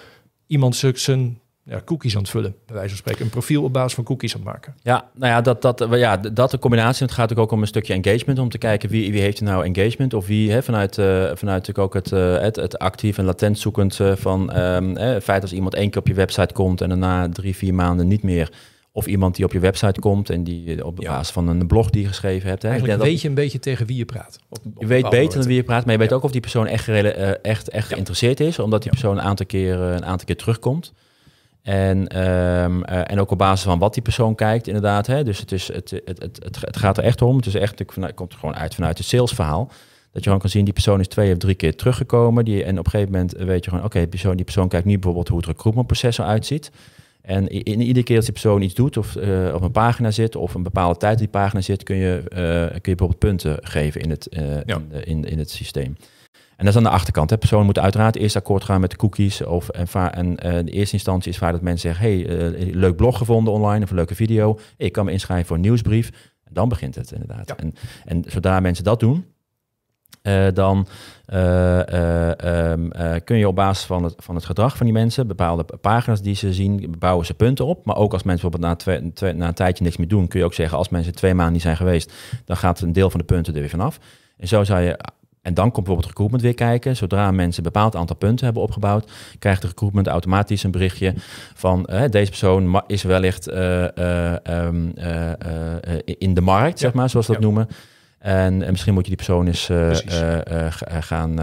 iemand zijn ja, cookies aan het vullen, bij wijze van spreken. Een profiel op basis van cookies aan het maken. Ja, nou ja, dat, dat, ja, dat de combinatie. Het gaat ook om een stukje engagement, om te kijken wie, wie heeft er nou engagement. Of wie hè, vanuit, eh, vanuit ook het, eh, het, het, actief en latent zoekend eh, van ehm, het feit als iemand één keer op je website komt en daarna drie, vier maanden niet meer. Of iemand die op je website komt en die op basis van een blog die je geschreven hebt. Hè? Eigenlijk weet je een beetje tegen wie je praat. je weet beter dan wie je praat, maar je weet ook of die persoon echt, echt, echt geïnteresseerd is. Omdat die persoon een aantal keer, een aantal keer terugkomt. En, ehm, eh, en ook op basis van wat die persoon kijkt, inderdaad. Hè? Dus het, is, het, het, het, het, gaat er echt om. Het, echt, het komt gewoon uit vanuit het salesverhaal. Dat je gewoon kan zien, die persoon is twee of drie keer teruggekomen. Die, en op een gegeven moment weet je gewoon, oké, okay, persoon, die persoon kijkt nu bijvoorbeeld hoe het recruitmentproces eruit ziet. En in, iedere keer als die persoon iets doet of eh, op een pagina zit of een bepaalde tijd op die pagina zit, kun je, eh, kun je bijvoorbeeld punten geven in het, ja. in, in, in, het systeem. En dat is aan de achterkant. De persoon moet uiteraard eerst akkoord gaan met de cookies. Of, en, en de eh, eerste instantie is vaak dat mensen zeggen... hey, eh, leuk blog gevonden online of een leuke video. Ik kan me inschrijven voor een nieuwsbrief. En dan begint het inderdaad. En, en zodra mensen dat doen... Eh, dan ehm, kun je op basis van het, van het gedrag van die mensen, bepaalde pagina's die ze zien, bouwen ze punten op. Maar ook als mensen bijvoorbeeld na, twee, twee, na een tijdje niks meer doen, kun je ook zeggen, als mensen twee maanden niet zijn geweest, dan gaat een deel van de punten er weer vanaf. En zo zou je en dan komt bijvoorbeeld recruitment weer kijken. Zodra mensen een bepaald aantal punten hebben opgebouwd, krijgt de recruitment automatisch een berichtje van deze persoon is wellicht eh, eh, ehm, eh, in de markt, zeg maar, zoals we dat noemen. En, misschien moet je die persoon eens gaan,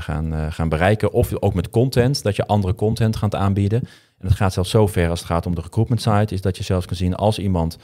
gaan, gaan bereiken. Of ook met content, dat je andere content gaat aanbieden. En het gaat zelfs zo ver als het gaat om de recruitment site, is dat je zelfs kan zien als iemand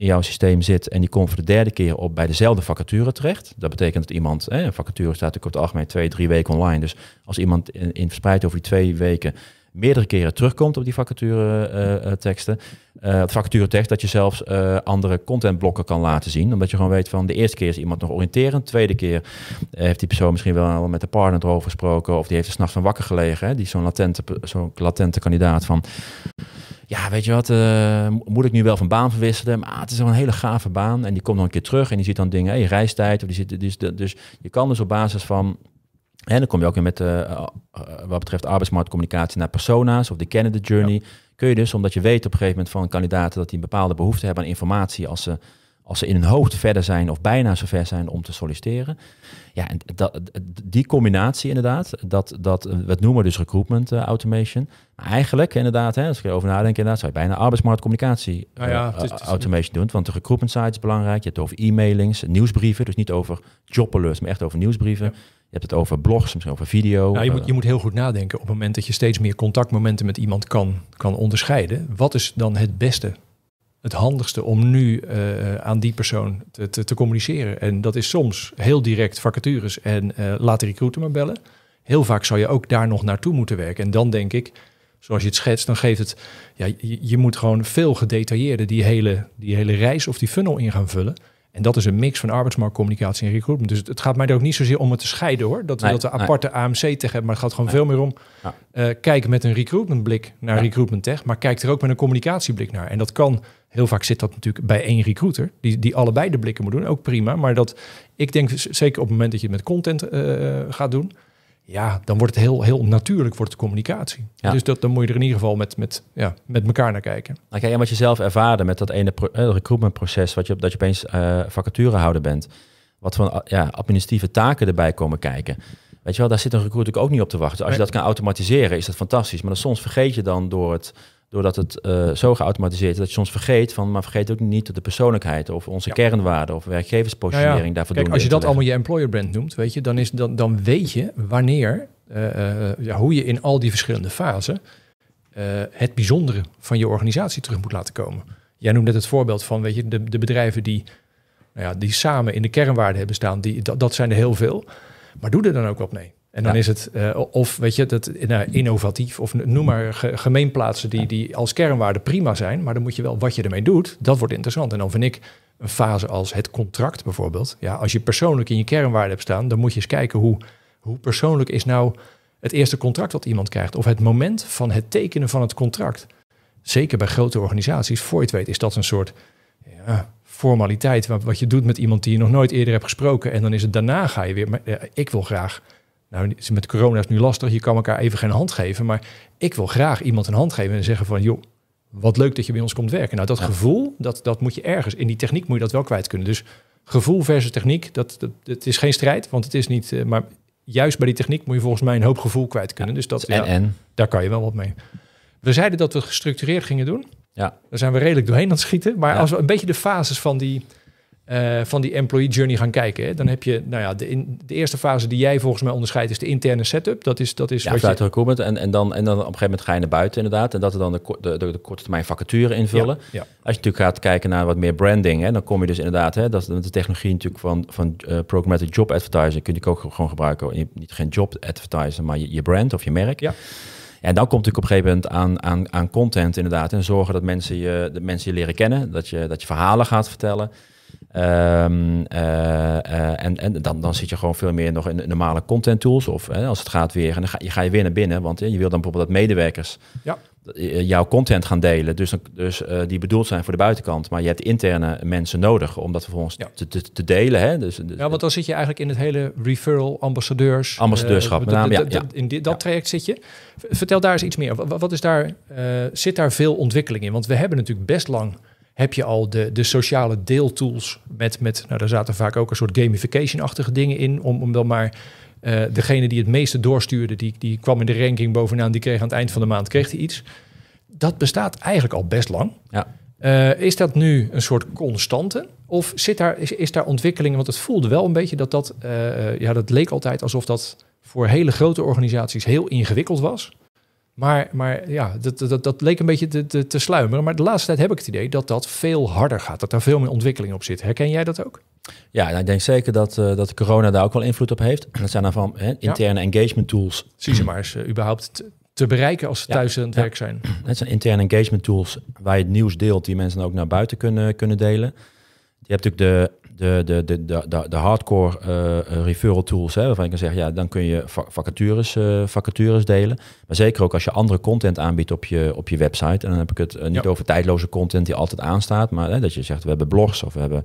in jouw systeem zit en die komt voor de derde keer op bij dezelfde vacature terecht. Dat betekent dat iemand, hè, een vacature staat natuurlijk op het algemeen twee, drie weken online. Dus als iemand in, in verspreid over die twee weken meerdere keren terugkomt op die vacature-teksten. Eh, eh, uh, eh, het vacature-tekst dat je zelfs andere contentblokken kan laten zien. Omdat je gewoon weet van de eerste keer is iemand nog oriënterend. De tweede keer heeft die persoon misschien wel met de partner erover gesproken. Of die heeft er s'nachts van wakker gelegen. Hè? Die zo'n latente, zo'n latente kandidaat van... Ja, weet je wat, moet ik nu wel van baan verwisselen? Maar het is wel een hele gave baan. En die komt nog een keer terug en die ziet dan dingen, hey, reistijd. Of die zit, dus, dus, dus je kan dus op basis van en dan kom je ook weer met, eh, eh, eh, wat betreft arbeidsmarktcommunicatie, naar persona's of de kennen journey. Kun je dus, omdat je weet op een gegeven moment van kandidaten dat die een bepaalde behoefte hebben aan informatie als ze, als ze in hun hoofd verder zijn of bijna zover zijn om te solliciteren. Ja, en dat, die combinatie inderdaad, dat, dat, we noemen dus recruitment automation. Maar eigenlijk inderdaad, hè, als je erover nadenkt, inderdaad zou je bijna arbeidsmarktcommunicatie uh, ja, automation doen. Want de recruitment site is belangrijk, je hebt het over e-mailings, nieuwsbrieven, dus niet over job alerts, maar echt over nieuwsbrieven. Je hebt het over blogs, misschien over video. Nou, je, moet, eh, je moet heel goed nadenken op het moment dat je steeds meer contactmomenten met iemand kan, kan onderscheiden. Wat is dan het beste, het handigste om nu eh, aan die persoon te, te, te, communiceren? En dat is soms heel direct vacatures en eh, laat de recruiter maar bellen. Heel vaak zou je ook daar nog naartoe moeten werken. En dan denk ik, zoals je het schetst, dan geeft het... Ja, je, moet gewoon veel gedetailleerder die hele, die hele reis of die funnel in gaan vullen... En dat is een mix van arbeidsmarktcommunicatie en recruitment. Dus het, gaat mij er ook niet zozeer om het te scheiden hoor. Dat, we dat we aparte AMC tech hebben. Maar het gaat gewoon veel meer om ja. Eh, kijk met een recruitment blik naar recruitment tech. Maar kijk er ook met een communicatieblik naar. En dat kan, heel vaak zit dat natuurlijk bij één recruiter. Die, die allebei de blikken moet doen. Ook prima. Maar dat ik denk zeker op het moment dat je het met content eh, eh, gaat doen ja, dan wordt het heel, heel natuurlijk voor de communicatie. Dus dat, dan moet je er in ieder geval met, met, ja, met elkaar naar kijken. Oké, en wat je zelf ervaarde met dat ene eh, recruitmentproces, wat je, dat je opeens eh, vacature houden bent. Wat van eh, ja, administratieve taken erbij komen kijken. Weet je wel, daar zit een recruiter ook niet op te wachten. Als je dat kan automatiseren, is dat fantastisch. Maar dan soms vergeet je dan door het doordat het eh, zo geautomatiseerd is dat je soms vergeet van, maar vergeet ook niet dat de persoonlijkheid of onze kernwaarden of werkgeverspositionering daarvoor ja. daarvoor Kijk, Als je dat allemaal je employer brand noemt, weet je, dan, is, dan, dan weet je wanneer, eh, eh, ja, hoe je in al die verschillende fasen het bijzondere van je organisatie terug moet laten komen. Jij noemde net het voorbeeld van, weet je, de, de bedrijven die, nou ja, die samen in de kernwaarden hebben staan, die, dat, dat zijn er heel veel. Maar doe er dan ook wat mee. En dan is het, eh, of weet je, dat, nou, innovatief, of noem maar gemeenplaatsen die, die als kernwaarde prima zijn, maar dan moet je wel wat je ermee doet, dat wordt interessant. En dan vind ik een fase als het contract bijvoorbeeld. Ja, als je persoonlijk in je kernwaarde hebt staan, dan moet je eens kijken hoe, hoe persoonlijk is nou het eerste contract wat iemand krijgt, of het moment van het tekenen van het contract. Zeker bij grote organisaties, voor je het weet, is dat een soort ja, formaliteit, wat, je doet met iemand die je nog nooit eerder hebt gesproken. En dan is het daarna ga je weer, maar, ik wil graag nou, met corona is het nu lastig. Je kan elkaar even geen hand geven. Maar ik wil graag iemand een hand geven en zeggen van... joh, wat leuk dat je bij ons komt werken. Nou, dat gevoel, dat, dat moet je ergens... in die techniek moet je dat wel kwijt kunnen. Dus gevoel versus techniek, dat, dat, het is geen strijd. Want het is niet... Eh, maar juist bij die techniek moet je volgens mij een hoop gevoel kwijt kunnen. dus dat, dus ja, en. daar kan je wel wat mee. We zeiden dat we gestructureerd gingen doen. Ja. Daar zijn we redelijk doorheen aan het schieten. Maar als we een beetje de fases van die eh, van die employee journey gaan kijken. Hè. Dan heb je, nou ja, de, in, de, eerste fase die jij volgens mij onderscheidt is de interne setup. Dat is, dat is ja, vanuit je... recruitment. En, en, dan, en dan op een gegeven moment ga je naar buiten inderdaad. En dat er dan de, de, de, korte termijn vacature invullen. Ja, Als je natuurlijk gaat kijken naar wat meer branding, hè, dan kom je dus inderdaad, hè, dat de technologie natuurlijk van, van uh, programmatic job advertising kun je ook gewoon gebruiken. niet geen job advertising, maar je, je brand of je merk. Ja. en dan komt natuurlijk op een gegeven moment aan, aan, aan content inderdaad. En zorgen dat mensen je, de mensen je leren kennen. Dat je, dat je verhalen gaat vertellen. Ehm, eh, eh, en en dan, dan zit je gewoon veel meer nog in normale content tools. Of als het gaat weer, en dan ga je, weer naar binnen. Want je wil dan bijvoorbeeld dat medewerkers ja. Eh, jouw content gaan delen. Dus, dus die bedoeld zijn voor de buitenkant. Maar je hebt interne mensen nodig om dat vervolgens ja. te, te, te, delen. Hè? Dus, dus ja, want dan zit je eigenlijk in het hele referral, ambassadeurs. Ambassadeurschap, met name, ja, In dat traject zit je. Vertel daar eens iets meer. Wat, is daar, zit daar veel ontwikkeling in? Want we hebben natuurlijk best lang heb je al de, de sociale deeltools met, met, nou daar zaten vaak ook een soort gamification-achtige dingen in, om, om dan maar eh, degene die het meeste doorstuurde, die, die kwam in de ranking bovenaan, die kreeg aan het eind van de maand kreeg hij iets. Dat bestaat eigenlijk al best lang. Ja. Eh, is dat nu een soort constante? Of zit daar, is, is daar ontwikkeling? Want het voelde wel een beetje dat dat, eh, ja, dat leek altijd alsof dat voor hele grote organisaties heel ingewikkeld was. Maar, maar ja, dat, dat, dat leek een beetje te, te, sluimeren. Maar de laatste tijd heb ik het idee dat dat veel harder gaat. Dat daar veel meer ontwikkeling op zit. Herken jij dat ook? Ja, nou, ik denk zeker dat, eh, dat corona daar ook wel invloed op heeft. dat zijn dan van hè, interne engagement tools. Zie ze maar eens, eh, überhaupt te, bereiken als ze thuis aan het werk zijn. Het zijn interne engagement tools waar je het nieuws deelt, die mensen ook naar buiten kunnen, kunnen delen. Je hebt natuurlijk de de, de, de, de, de hardcore eh, eh, referral tools, hè, waarvan ik kan zeggen, ja, dan kun je vacatures, eh, vacatures delen. Maar zeker ook als je andere content aanbiedt op je, op je website. En dan heb ik het niet over tijdloze content die altijd aanstaat, maar hè, dat je zegt, we hebben blogs of we hebben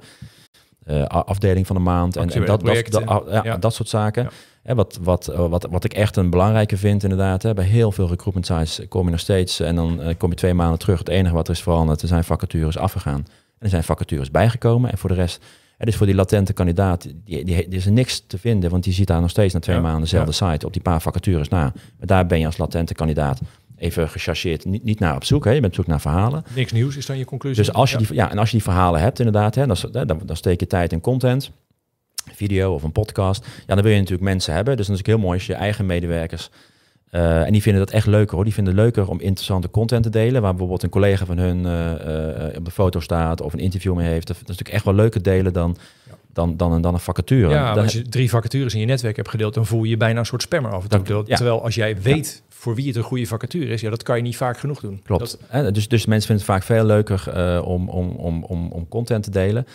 afdeling van de maand en, dat, dat, ja, dat soort zaken. Hè, wat, wat, wat, wat ik echt een belangrijke vind inderdaad, hè, bij heel veel recruitment sites kom je nog steeds en dan kom je twee maanden terug. Het enige wat er is veranderd, er zijn vacatures afgegaan. En er zijn vacatures bijgekomen en voor de rest het is voor die latente kandidaat, die, die, is niks te vinden, want die zit daar nog steeds na twee maanden dezelfde site op die paar vacatures na. Maar daar ben je als latente kandidaat even gechargeerd, niet, niet naar op zoek, hè? je bent op zoek naar verhalen. Niks nieuws is dan je conclusie. Dus als je, ja. Die, ja, en als je die verhalen hebt inderdaad, hè, dan, dan, steek je tijd in content video of een podcast. Ja, dan wil je natuurlijk mensen hebben. Dus dat is het heel mooi als je eigen medewerkers eh, en die vinden dat echt leuker hoor. Die vinden het leuker om interessante content te delen. Waar bijvoorbeeld een collega van hun eh, eh, op de foto staat of een interview mee heeft. Dat is natuurlijk echt wel leuker delen dan, dan, dan, een, dan een vacature. Ja, als je drie vacatures in je netwerk hebt gedeeld, dan voel je je bijna een soort spammer af Terwijl als jij weet voor wie het een goede vacature is, ja, dat kan je niet vaak genoeg doen. Klopt. dus, dus mensen vinden het vaak veel leuker om, om, om, om, om content te delen.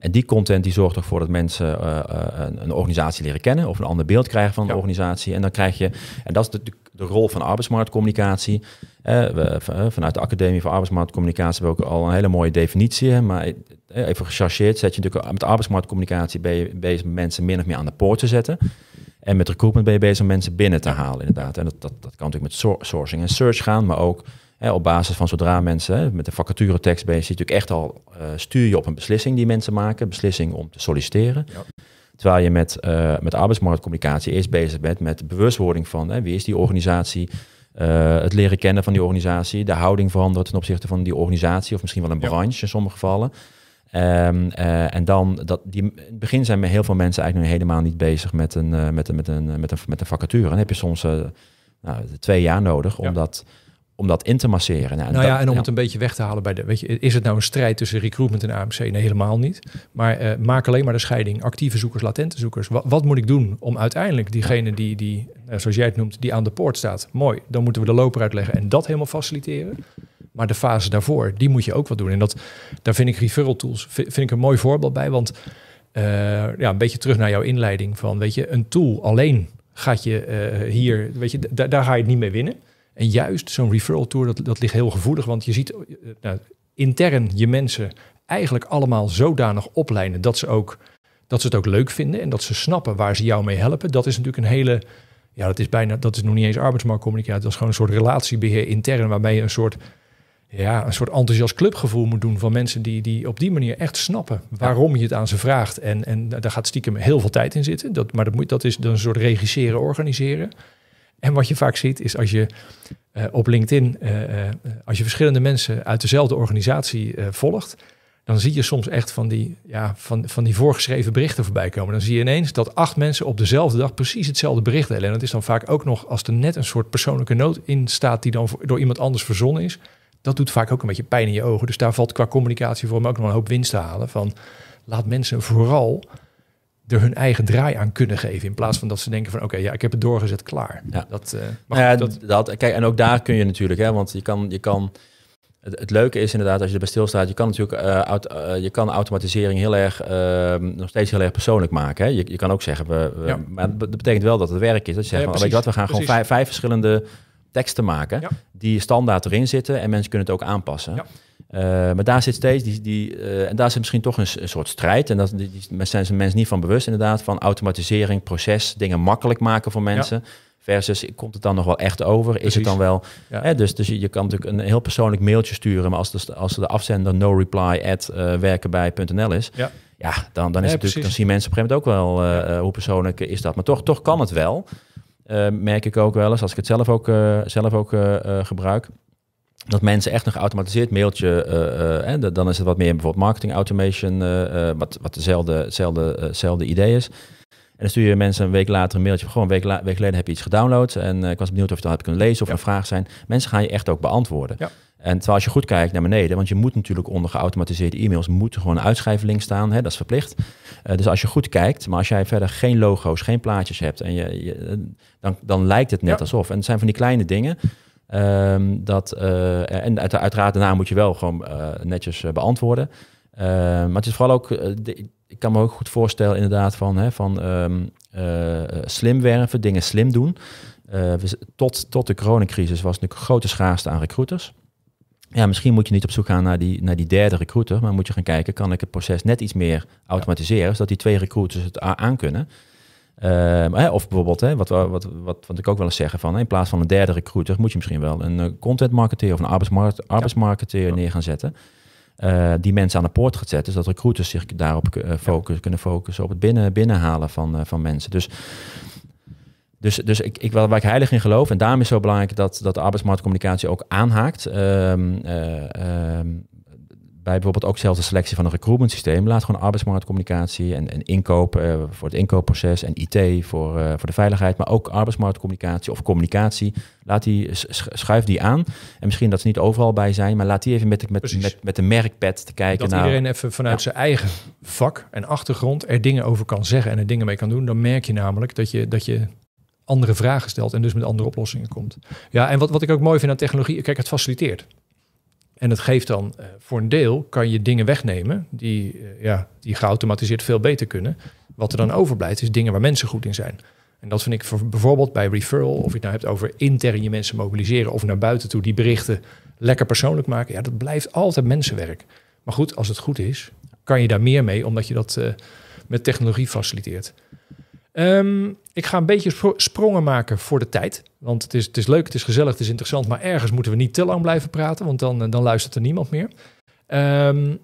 En die content die zorgt ervoor dat mensen eh, eh, een, een, organisatie leren kennen of een ander beeld krijgen van een organisatie. En dan krijg je, en dat is de, de rol van arbeidsmarktcommunicatie. Eh, vanuit de Academie voor Arbeidsmarktcommunicatie hebben we ook al een hele mooie definitie. maar even gechargeerd zet je natuurlijk met arbeidsmarktcommunicatie ben je bezig met mensen min of meer aan de poort te zetten. En met recruitment ben je bezig om mensen binnen te halen, inderdaad. En dat, dat, dat kan natuurlijk met sourcing en search gaan, maar ook Hè, op basis van zodra mensen hè, met de vacature tekst ben je natuurlijk echt al eh, stuur je op een beslissing die mensen maken, beslissing om te solliciteren. Ja. Terwijl je met, eh, met arbeidsmarktcommunicatie eerst bezig bent met bewustwording van hè, wie is die organisatie, eh, het leren kennen van die organisatie, de houding veranderen ten opzichte van die organisatie of misschien wel een branche in sommige gevallen. Ehm, en dan, dat, die, in het begin zijn heel veel mensen eigenlijk nog helemaal niet bezig met een, met, een, met, een, met, een, met vacature. Dan heb je soms nou, twee jaar nodig om dat om dat in te masseren. Nou, nou ja, en om het een beetje weg te halen bij de. Weet je, is het nou een strijd tussen recruitment en AMC? Nee, helemaal niet. Maar eh, maak alleen maar de scheiding actieve zoekers, latente zoekers. Wat, moet ik doen om uiteindelijk diegene die, die eh, zoals jij het noemt, die aan de poort staat? Mooi, dan moeten we de loper uitleggen en dat helemaal faciliteren. Maar de fase daarvoor, die moet je ook wat doen. En dat, daar vind ik referral tools vind, ik een mooi voorbeeld bij. Want eh, ja, een beetje terug naar jouw inleiding van, weet je, een tool alleen gaat je hier, weet je, daar ga je het niet mee winnen. En juist zo'n referral tour, dat, dat ligt heel gevoelig, want je ziet eh, nou, intern je mensen eigenlijk allemaal zodanig opleiden dat ze, ook, dat ze het ook leuk vinden en dat ze snappen waar ze jou mee helpen. Dat is natuurlijk een hele, ja, dat is bijna, dat is nog niet eens arbeidsmarktcommunicatie, dat is gewoon een soort relatiebeheer intern waarbij je een soort ja, een soort enthousiast clubgevoel moet doen van mensen die, die op die manier echt snappen waarom je het aan ze vraagt. En, en daar gaat stiekem heel veel tijd in zitten. Dat, maar dat, moet, dat is dan een soort regisseren, organiseren. En wat je vaak ziet is als je eh, op LinkedIn, eh, eh, als je verschillende mensen uit dezelfde organisatie volgt, dan zie je soms echt van die, ja, van, van die voorgeschreven berichten voorbij komen. Dan zie je ineens dat acht mensen op dezelfde dag precies hetzelfde bericht delen. En dat is dan vaak ook nog als er net een soort persoonlijke nood in staat die dan door iemand anders verzonnen is. Dat doet vaak ook een beetje pijn in je ogen. Dus daar valt qua communicatie voor me ook nog een hoop winst te halen. Van laat mensen vooral er hun eigen draai aan kunnen geven. In plaats van dat ze denken van oké, ja, ik heb het doorgezet, klaar. Dat, uh, dat... dat... Kijk, en ook daar kun je natuurlijk, hè, want je kan, je kan het, het leuke is inderdaad, als je erbij stilstaat, je kan natuurlijk uh, je kan automatisering heel erg ehm, nog steeds heel erg persoonlijk maken. Hè. Je, je kan ook zeggen, we, we maar dat betekent wel dat het werk is. Dat je zegt, van, oh, weet je wat, we gaan gewoon vijf, vijf verschillende te maken die standaard erin zitten en mensen kunnen het ook aanpassen. Ja. Eh, maar daar zit steeds die, die uh, en daar zit misschien toch een, een soort strijd. En dat die, die, zijn ze mensen niet van bewust, inderdaad, van automatisering, proces, dingen makkelijk maken voor mensen. Versus, komt het dan nog wel echt over? Is het dan wel? Hè, dus, dus je kan natuurlijk een heel persoonlijk mailtje sturen, maar als de, als de afzender no reply at uh, eh, werkenbij.nl is, ja ja, dan, dan, is het natuurlijk, dan zien mensen op een gegeven moment ook wel hoe persoonlijk is dat. Maar toch, toch kan het wel. Eh, merk ik ook wel eens, als ik het zelf ook, eh, zelf ook eh, gebruik dat mensen echt nog geautomatiseerd mailtje, en dan is het wat meer bijvoorbeeld marketing automation, uh, wat, wat dezelfde, dezelfde dezelfde idee is. En dan stuur je mensen een week later een mailtje. Gewoon een week, week geleden heb je iets gedownload en ik was benieuwd of je dat had kunnen lezen of een vraag zijn. Mensen gaan je echt ook beantwoorden. Ja. En terwijl als je goed kijkt naar beneden, want je moet natuurlijk onder geautomatiseerde e-mails, moet gewoon een uitschrijflink staan, hè, dat is verplicht. Eh, dus als je goed kijkt, maar als jij verder geen logo's, geen plaatjes hebt, en je, eh, dan, dan lijkt het net alsof. En het zijn van die kleine dingen. Ehm, dat, eh, en uit, uiteraard daarna moet je wel gewoon netjes beantwoorden. Ehm, maar het is vooral ook, ik kan me ook goed voorstellen inderdaad van, hè, van ehm, slim werven, dingen slim doen. tot, tot de coronacrisis was natuurlijk grote schaarste aan recruiters ja, misschien moet je niet op zoek gaan naar die, naar die derde recruiter, maar moet je gaan kijken, kan ik het proces net iets meer automatiseren, zodat die twee recruiters het aan kunnen ehm, of bijvoorbeeld, hè, wat, wat, wat, wat ik ook wel eens zeg, van, in plaats van een derde recruiter moet je misschien wel een eh, content marketeer of een arbeidsmarkt, arbeidsmarketeer neer gaan zetten. Eh, die mensen aan de poort gaat zetten, zodat recruiters zich daarop eh, focus, kunnen focussen op het binnen, binnenhalen van, van mensen. Dus dus, dus ik, ik, waar ik heilig in geloof, en daarom is het zo belangrijk dat, dat de arbeidsmarktcommunicatie ook aanhaakt. Ehm, eh, ehm, bij bijvoorbeeld ook zelfs de selectie van een recruitment systeem. Laat gewoon arbeidsmarktcommunicatie en, en inkoop eh, voor het inkoopproces en IT voor, eh, voor de veiligheid. Maar ook arbeidsmarktcommunicatie of communicatie. Laat die, schuif die aan. En misschien dat ze niet overal bij zijn, maar laat die even met, de, met, met, met, de merkpad te kijken. Dat iedereen even vanuit zijn eigen vak en achtergrond er dingen over kan zeggen en er dingen mee kan doen. Dan merk je namelijk dat je, dat je andere vragen stelt en dus met andere oplossingen komt. Ja, en wat, wat ik ook mooi vind aan technologie, kijk, het faciliteert. En het geeft dan eh, voor een deel kan je dingen wegnemen die, eh, ja, die geautomatiseerd veel beter kunnen. Wat er dan overblijft, is dingen waar mensen goed in zijn. En dat vind ik voor, bijvoorbeeld bij referral, of je het nou hebt over intern je mensen mobiliseren of naar buiten toe die berichten lekker persoonlijk maken. Ja, dat blijft altijd mensenwerk. Maar goed, als het goed is, kan je daar meer mee, omdat je dat eh, met technologie faciliteert. Ehm, ik ga een beetje sprongen maken voor de tijd. Want het is, het is leuk, het is gezellig, het is interessant. Maar ergens moeten we niet te lang blijven praten, want dan, dan luistert er niemand meer. Ehm,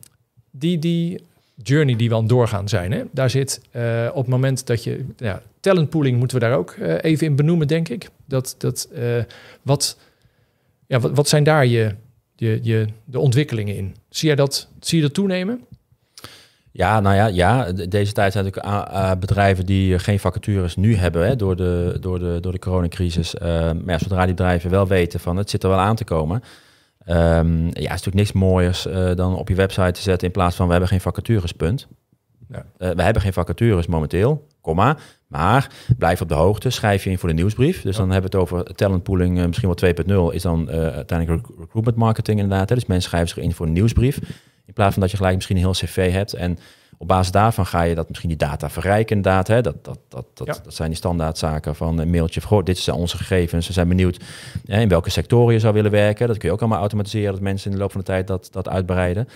die, die journey die we aan doorgaan zijn. Hè? Daar zit eh, op het moment dat je. Ja, pooling moeten we daar ook eh, even in benoemen, denk ik. Dat, dat, eh, wat, ja, wat, zijn daar je, je, de ontwikkelingen in? Zie dat, zie je dat toenemen? Ja, nou ja, ja. deze tijd zijn natuurlijk bedrijven die eh, geen vacatures nu hebben hè, door, de, door, de, door de coronacrisis. Eh, maar ja, zodra die bedrijven wel weten van het zit er wel aan te komen. Ehm, ja, is natuurlijk niks mooiers eh, dan op je website te zetten in plaats van we hebben geen vacatures, punt. Ja. we hebben geen vacatures momenteel, komma. Maar blijf op de hoogte, schrijf je in voor de nieuwsbrief. Dus dan hebben we het over talentpooling, misschien wel 2.0, is dan uiteindelijk recruitment marketing inderdaad. Hè. Dus mensen schrijven zich in voor een nieuwsbrief plaats van dat je gelijk misschien een heel cv hebt. En op basis daarvan ga je dat misschien die data verrijken inderdaad. Hè? Dat, dat, dat, dat, dat zijn die standaardzaken van een mailtje. dit zijn onze gegevens. Ze zijn benieuwd hè, in welke sectoren je zou willen werken. Dat kun je ook allemaal automatiseren. Dat mensen in de loop van de tijd dat, dat uitbreiden.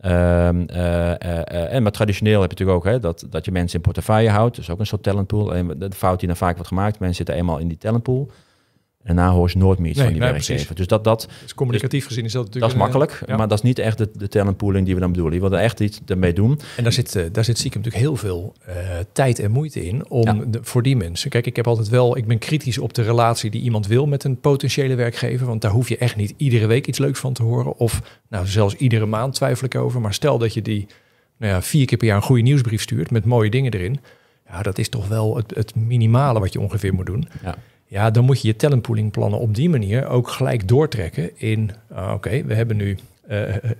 Ehm, eh, eh, eh, en maar traditioneel heb je natuurlijk ook hè, dat, dat je mensen in portefeuille houdt. Dus ook een soort talentpool. de fout die dan vaak wordt gemaakt, mensen zitten eenmaal in die talentpool. En daarna hoor je nooit meer iets nee, van die werkgever. Dus dat, dat dus communicatief gezien is dat natuurlijk. Dat is eh, makkelijk, maar dat is niet echt de, de talentpooling die we dan bedoelen. Je wil er echt iets mee doen. En daar zit, eh, daar zit natuurlijk heel veel eh, tijd en moeite in om voor die mensen. Kijk, ik heb altijd wel, ik ben kritisch op de relatie die iemand wil met een potentiële werkgever. Want daar hoef je echt niet iedere week iets leuks van te horen. Of nou, zelfs iedere maand twijfel ik over. Maar stel dat je die nou ja, vier keer per jaar een goede nieuwsbrief stuurt met mooie dingen erin. Ja, dat is toch wel het, het minimale wat je ongeveer moet doen. Ja. Ja, dan moet je je talentpoolingplannen op die manier ook gelijk doortrekken in, ah, oké, we hebben nu eh, eh, eh,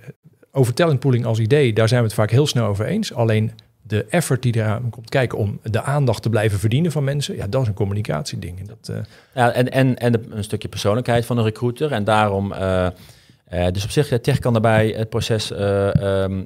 over talentpooling als idee, daar zijn we het vaak heel snel over eens. Alleen de effort die eraan komt kijken om de aandacht te blijven verdienen van mensen, ja, dat is een communicatieding. En, dat, ja, en, en, en een stukje persoonlijkheid van een recruiter. En daarom, dus op zich, tech kan daarbij het proces ehm,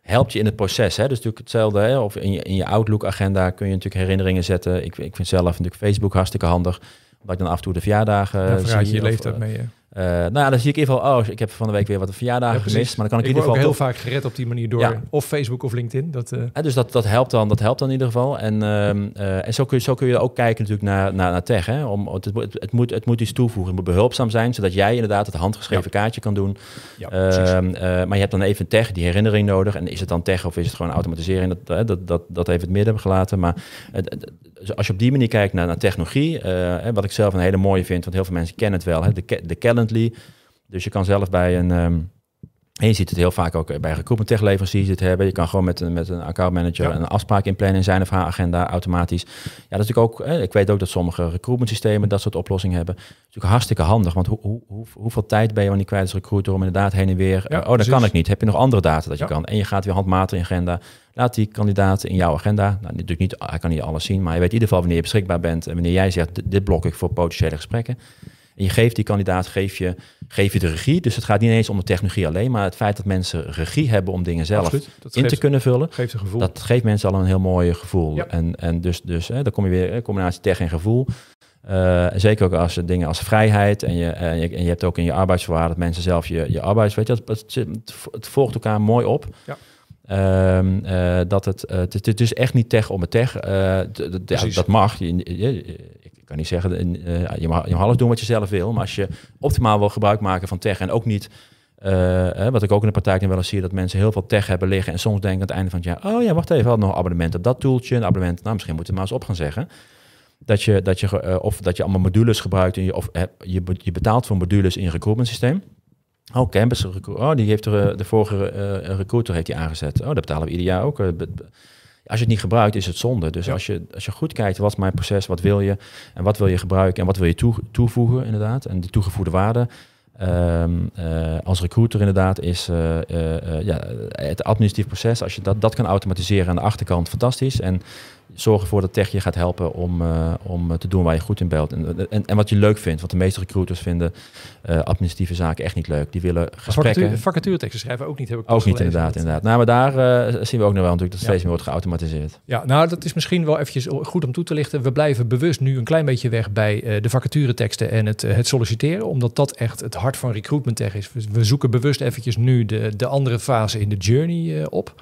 helpt je in het proces. Hè? Dus natuurlijk hetzelfde. Hè? Of in je, in je Outlook-agenda kun je natuurlijk herinneringen zetten. Ik, ik vind zelf natuurlijk Facebook hartstikke handig. Omdat ik dan af en toe de verjaardagen. Daar verraad je je leeftijd eh, mee. Eh, nou ja, dan zie ik in ieder geval, oh, ik heb van de week weer wat verjaardagen ja, gemist. Maar dan kan ik, ik in ieder geval. ook heel vaak gered op die manier door of Facebook of LinkedIn. Dat, eh, eh, dus dat, dat, helpt dan, dat helpt dan in ieder geval. En, ehm, en zo, kun je, zo kun je ook kijken natuurlijk naar, naar, naar tech. Hè? Om, het, het, moet, het moet iets toevoegen, het moet behulpzaam zijn, zodat jij inderdaad het handgeschreven kaartje kan doen. Ehm, maar je hebt dan even tech, die herinnering nodig. En is het dan tech of is het gewoon automatisering? Dat, dat, dat, dat even het midden hebben gelaten. Maar dus als je op die manier kijkt naar, naar technologie, wat ik zelf een hele mooie vind, want heel veel mensen kennen het wel, hè? de, de dus je kan zelf bij een... Um, je ziet het heel vaak ook eh, bij recruitment tech leveranciers het hebben. Je kan gewoon met een, met een account manager een afspraak inplannen in zijn of haar agenda automatisch. Ja, dat is natuurlijk ook. ik weet ook dat sommige recruitment systemen dat soort oplossingen hebben. Dat is natuurlijk hartstikke handig. Want hoe, hoe, hoeveel tijd ben je aan die kwijt als recruiter om inderdaad heen en weer. Eh, oh, dat kan ik niet. Heb je nog andere data dat je kan? En je gaat weer handmatig in agenda. Laat die kandidaat in jouw agenda. Nou, natuurlijk niet, hij kan niet alles zien, maar je weet in ieder geval wanneer je beschikbaar bent en wanneer jij zegt, dit blok ik voor potentiële gesprekken je geeft die kandidaat geef je, geef je de regie. Dus het gaat niet eens om de technologie alleen, maar het feit dat mensen regie hebben om dingen zelf in te kunnen vullen. Geeft een gevoel. Dat geeft mensen al een heel mooi gevoel. En, en dus, dus hè, dan kom je weer, combinatie tech en gevoel. Eh, zeker ook als eh, dingen als vrijheid en eh, je, en je, hebt ook in je arbeidsvoorwaarden dat mensen zelf je, je arbeids... Weet je, het, het, volgt elkaar mooi op. Ja. Ehm, dat het, het, is echt niet tech om het tech. dat mag. Je, je, kan niet zeggen, uh, je, mag, je mag alles doen wat je zelf wil, maar als je optimaal wil gebruik maken van tech en ook niet eh, wat ik ook in de praktijk wel eens zie, dat mensen heel veel tech hebben liggen en soms denken aan het einde van het jaar, oh ja, wacht even, had nog abonnement op dat toeltje, een abonnement, nou misschien moeten we maar eens op gaan zeggen. Dat je, dat je, eh, of dat je allemaal modules gebruikt en je, of je, je betaalt voor modules in je recruitment systeem. Oh, Campus, oh, die heeft er, de vorige recruiter heeft die aangezet. Oh, dat betalen we ieder jaar ook. Als je het niet gebruikt, is het zonde. Dus als, je, als je goed kijkt, wat is mijn proces, wat wil je en wat wil je gebruiken en wat wil je toe, toevoegen, inderdaad. En die toegevoegde waarde. Ehm, eh, als recruiter inderdaad is eh, eh, ja, het administratief proces, als je dat, dat kan automatiseren aan de achterkant, fantastisch. En zorg ervoor dat tech je gaat helpen om, eh, om te doen waar je goed in belt. En, en, wat je leuk vindt. Want de meeste recruiters vinden eh, administratieve zaken echt niet leuk. Die willen gesprekken... Vacatureteksten schrijven ook niet, heb ik Ook niet, inderdaad. inderdaad. Nou, maar daar eh, zien we ook nog wel natuurlijk dat steeds meer wordt geautomatiseerd. Ja, nou, dat is misschien wel eventjes goed om toe te lichten. We blijven bewust nu een klein beetje weg bij de teksten en het, het solliciteren. Omdat dat echt het hart van recruitment tech is. We, zoeken bewust eventjes nu de, de andere fase in de journey op.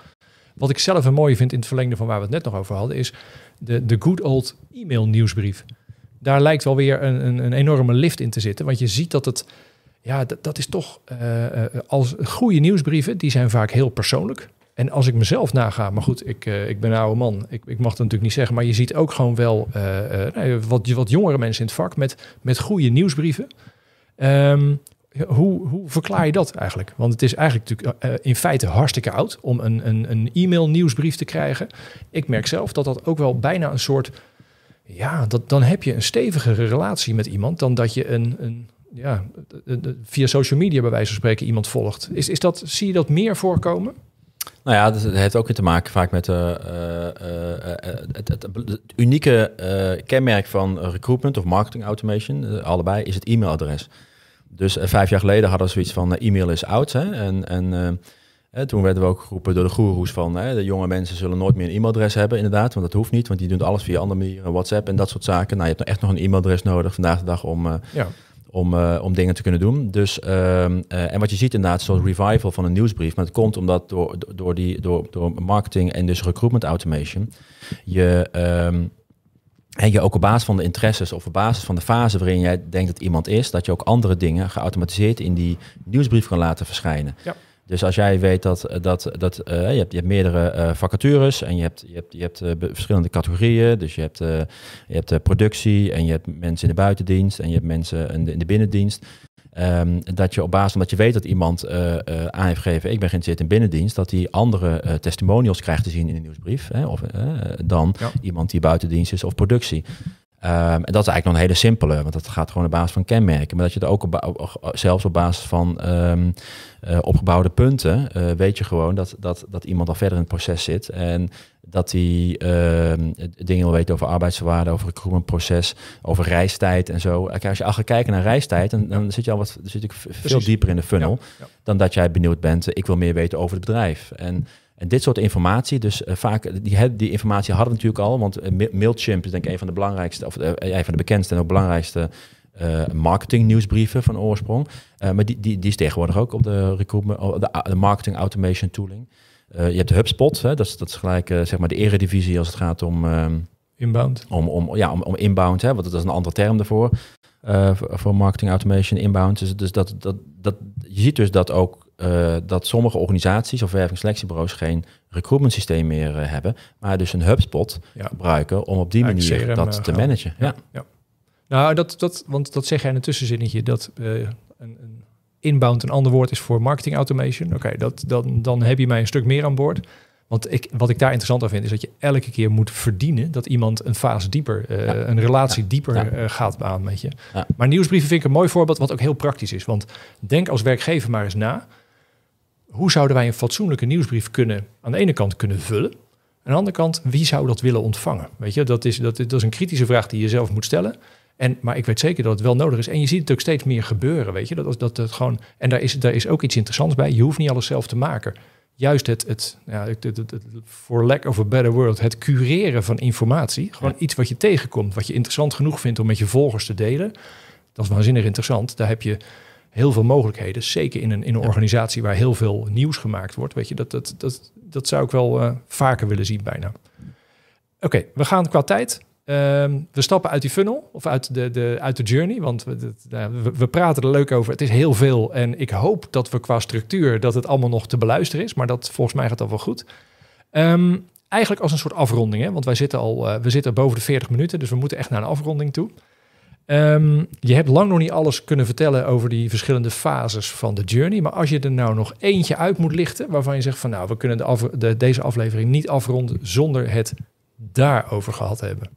Wat ik zelf een mooie vind in het verlengde van waar we het net nog over hadden, is de, de good old e-mail nieuwsbrief. Daar lijkt wel weer een, een, een, enorme lift in te zitten. Want je ziet dat het, ja, dat, dat is toch, eh, eh, als goede nieuwsbrieven, die zijn vaak heel persoonlijk. En als ik mezelf naga, maar goed, ik, eh, ik ben een oude man, ik, ik mag dat natuurlijk niet zeggen, maar je ziet ook gewoon wel uh, uh, wat, wat jongere mensen in het vak met, met goede nieuwsbrieven. Um, hoe, hoe verklaar je dat eigenlijk? Want het is eigenlijk natuurlijk eh, eh, in feite hartstikke oud om een, een, een e-mail nieuwsbrief te krijgen. Ik merk zelf dat dat ook wel bijna een soort... Ja, dan heb je een stevigere relatie met iemand dan dat je een, een ja, via social media bij wijze van spreken iemand volgt. Is, is dat, zie je dat meer voorkomen? Nou ja, het heeft ook weer te maken vaak met eh, het, het, het, unieke kenmerk van recruitment of marketing automation, allebei, is het e-mailadres. Dus eh, vijf jaar geleden hadden we zoiets van eh, e-mail is oud. Hè? En, en eh, toen werden we ook geroepen door de goeroes van de jonge mensen zullen nooit meer een e-mailadres hebben, inderdaad. Want dat hoeft niet, want die doen alles via andere manieren, WhatsApp en dat soort zaken. Nou, je hebt nou echt nog een e-mailadres nodig vandaag de dag om, ja. om, om dingen te kunnen doen. Dus, ehm, en wat je ziet inderdaad, zo'n revival van een nieuwsbrief. Maar het komt omdat door, door, die, door, door marketing en dus recruitment automation je. Ehm, en je ook op basis van de interesses of op basis van de fase waarin jij denkt dat iemand is, dat je ook andere dingen geautomatiseerd in die nieuwsbrief kan laten verschijnen. Ja. Dus als jij weet dat, eh, dat, dat eh, je, hebt, je hebt meerdere uh, vacatures en je hebt, je hebt, je hebt verschillende categorieën. Dus je hebt, je hebt productie en je hebt mensen in de buitendienst en je hebt mensen in de, in de binnendienst. Ehm, dat je op basis van dat je weet dat iemand eh, eh, aan heeft gegeven, ik ben geïnteresseerd in binnendienst, dat die andere eh, testimonials krijgt te zien in de nieuwsbrief hè, of, dan iemand die buitendienst is of productie. Ehm, en dat is eigenlijk nog een hele simpele, want dat gaat gewoon op basis van kenmerken. Maar dat je er ook zelfs op basis van ehm, opgebouwde punten, weet je gewoon dat, dat, dat iemand al verder in het proces zit. En dat hij ehm, dingen wil weten over arbeidsvoorwaarden, over recruitmentproces, over reistijd en zo. als je al gaat kijken naar reistijd, dan, dan zit je al wat dan zit ik veel dieper in de funnel dan dat jij benieuwd bent. Ik wil meer weten over het bedrijf. En, en dit soort informatie, dus eh, vaak, die, die informatie hadden we natuurlijk al, want eh, Mailchimp is denk ik een van de belangrijkste, of eh, een van de bekendste en ook belangrijkste uh, marketing nieuwsbrieven van oorsprong. maar die, die, die is tegenwoordig ook op de, recruitment, de marketing automation tooling. Eh, je hebt HubSpot, hè, dat, is, dat gelijk eh, zeg maar de eredivisie als het gaat om... Ehm, inbound. Om, om, ja, om, om inbound, hè, want dat is een andere term daarvoor. Eh, voor marketing automation, inbound. Dus, dus, dat, dat, dat, je ziet dus dat ook dat sommige organisaties of wervingsselectiebureaus geen recruitment systeem meer hebben, maar dus een HubSpot gebruiken om op die manier dat te managen. Ja. ja. Nou, dat, dat, want dat zeg jij in een tussenzinnetje, dat een, een inbound een ander woord is voor marketing automation. Oké, dat, dan, dan heb je mij een stuk meer aan boord. Want ik, wat ik daar interessant aan vind, is dat je elke keer moet verdienen dat iemand een fase dieper, eh, een relatie dieper eh, gaat aan met je. Maar nieuwsbrieven vind ik een mooi voorbeeld, wat ook heel praktisch is. Want denk als werkgever maar eens na. Hoe zouden wij een fatsoenlijke nieuwsbrief kunnen, aan de ene kant kunnen vullen? Aan de andere kant, wie zou dat willen ontvangen? Weet je, dat is, dat, dat is een kritische vraag die je zelf moet stellen. En, maar ik weet zeker dat het wel nodig is. En je ziet het ook steeds meer gebeuren, weet je. Dat, dat, het gewoon, en daar is, daar is ook iets interessants bij. Je hoeft niet alles zelf te maken. Juist het, het, ja, het, lack of a better word, het cureren van informatie. Gewoon iets wat je tegenkomt, wat je interessant genoeg vindt om met je volgers te delen. Dat is waanzinnig interessant. Daar heb je heel veel mogelijkheden. Zeker in een, in een organisatie waar heel veel nieuws gemaakt wordt. Weet je, dat, dat, dat, dat zou ik wel eh, vaker willen zien bijna. Oké, we gaan qua tijd. Ehm, we stappen uit die funnel of uit de, de, uit de journey, want we, praten er leuk over. Het is heel veel en ik hoop dat we qua structuur dat het allemaal nog te beluisteren is, maar dat volgens mij gaat dat wel goed. Ehm, eigenlijk als een soort afronding, hè? want wij zitten al, eh, we zitten boven de 40 minuten, dus we moeten echt naar een afronding toe. Ehm, je hebt lang nog niet alles kunnen vertellen over die verschillende fases van de journey, maar als je er nou nog eentje uit moet lichten waarvan je zegt van nou, we kunnen de, deze aflevering niet afronden zonder het daarover gehad hebben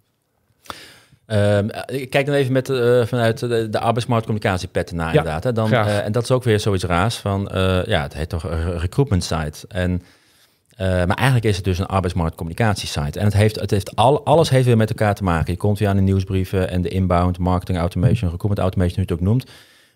ik ehm, eh, kijk dan even met, uh, vanuit de, arbeidsmarktcommunicatie arbeidsmarktcommunicatie-pet naar inderdaad. Hè. Dan, eh, en dat is ook weer zoiets raars van, ja, het heet toch een recruitment site. En, maar eigenlijk is het dus een arbeidsmarktcommunicatiesite. En het heeft, het heeft al, alles heeft weer met elkaar te maken. Je komt weer aan de nieuwsbrieven en de inbound, marketing automation, recruitment automation, hoe je het ook noemt.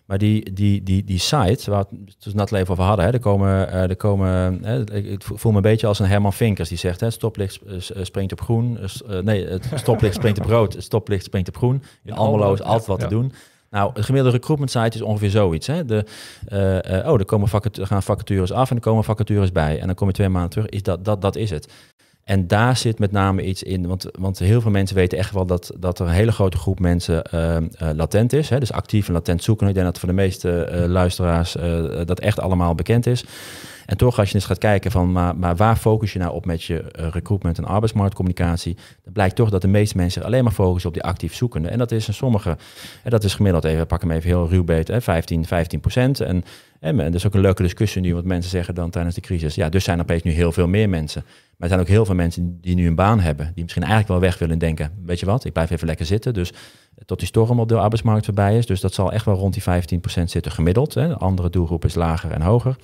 Maar die, die, die, die site, waar we het dus net leven over hadden, hè, er komen, eh, er komen hè, ik voel me een beetje als een Herman Vinkers die zegt, hè, stoplicht eh, eh, springt op groen, nee, stoplicht springt op rood, het stoplicht springt op groen. In Almelo altijd wat te doen. Nou, het gemiddelde recruitment site is ongeveer zoiets. Hè? De, oh, er, komen gaan vacatures af en er komen vacatures bij. En dan kom je twee maanden terug. Is dat, dat, dat is het. En daar zit met name iets in, want, want heel veel mensen weten echt wel dat, dat er een hele grote groep mensen ehm, eh, latent is. Hè? Dus actief en latent zoeken. Ik denk dat voor de meeste eh, luisteraars eh, dat echt allemaal bekend is. En toch, als je eens gaat kijken van maar, maar waar focus je nou op met je eh, recruitment en arbeidsmarktcommunicatie, dan blijkt toch dat de meeste mensen alleen maar focussen op die actief zoekende. En dat is in sommige, en dat is gemiddeld even, pak hem even heel ruw beet, hè, 15, 15 procent. En, en, en dat is ook een leuke discussie nu, want mensen zeggen dan tijdens de crisis, ja, dus zijn er opeens nu heel veel meer mensen. Maar er zijn ook heel veel mensen die nu een baan hebben, die misschien eigenlijk wel weg willen denken, weet je wat, ik blijf even lekker zitten. Dus eh, tot die storm op de arbeidsmarkt voorbij is. Dus dat zal echt wel rond die 15% zitten gemiddeld. Hè. De andere doelgroep is lager en hoger.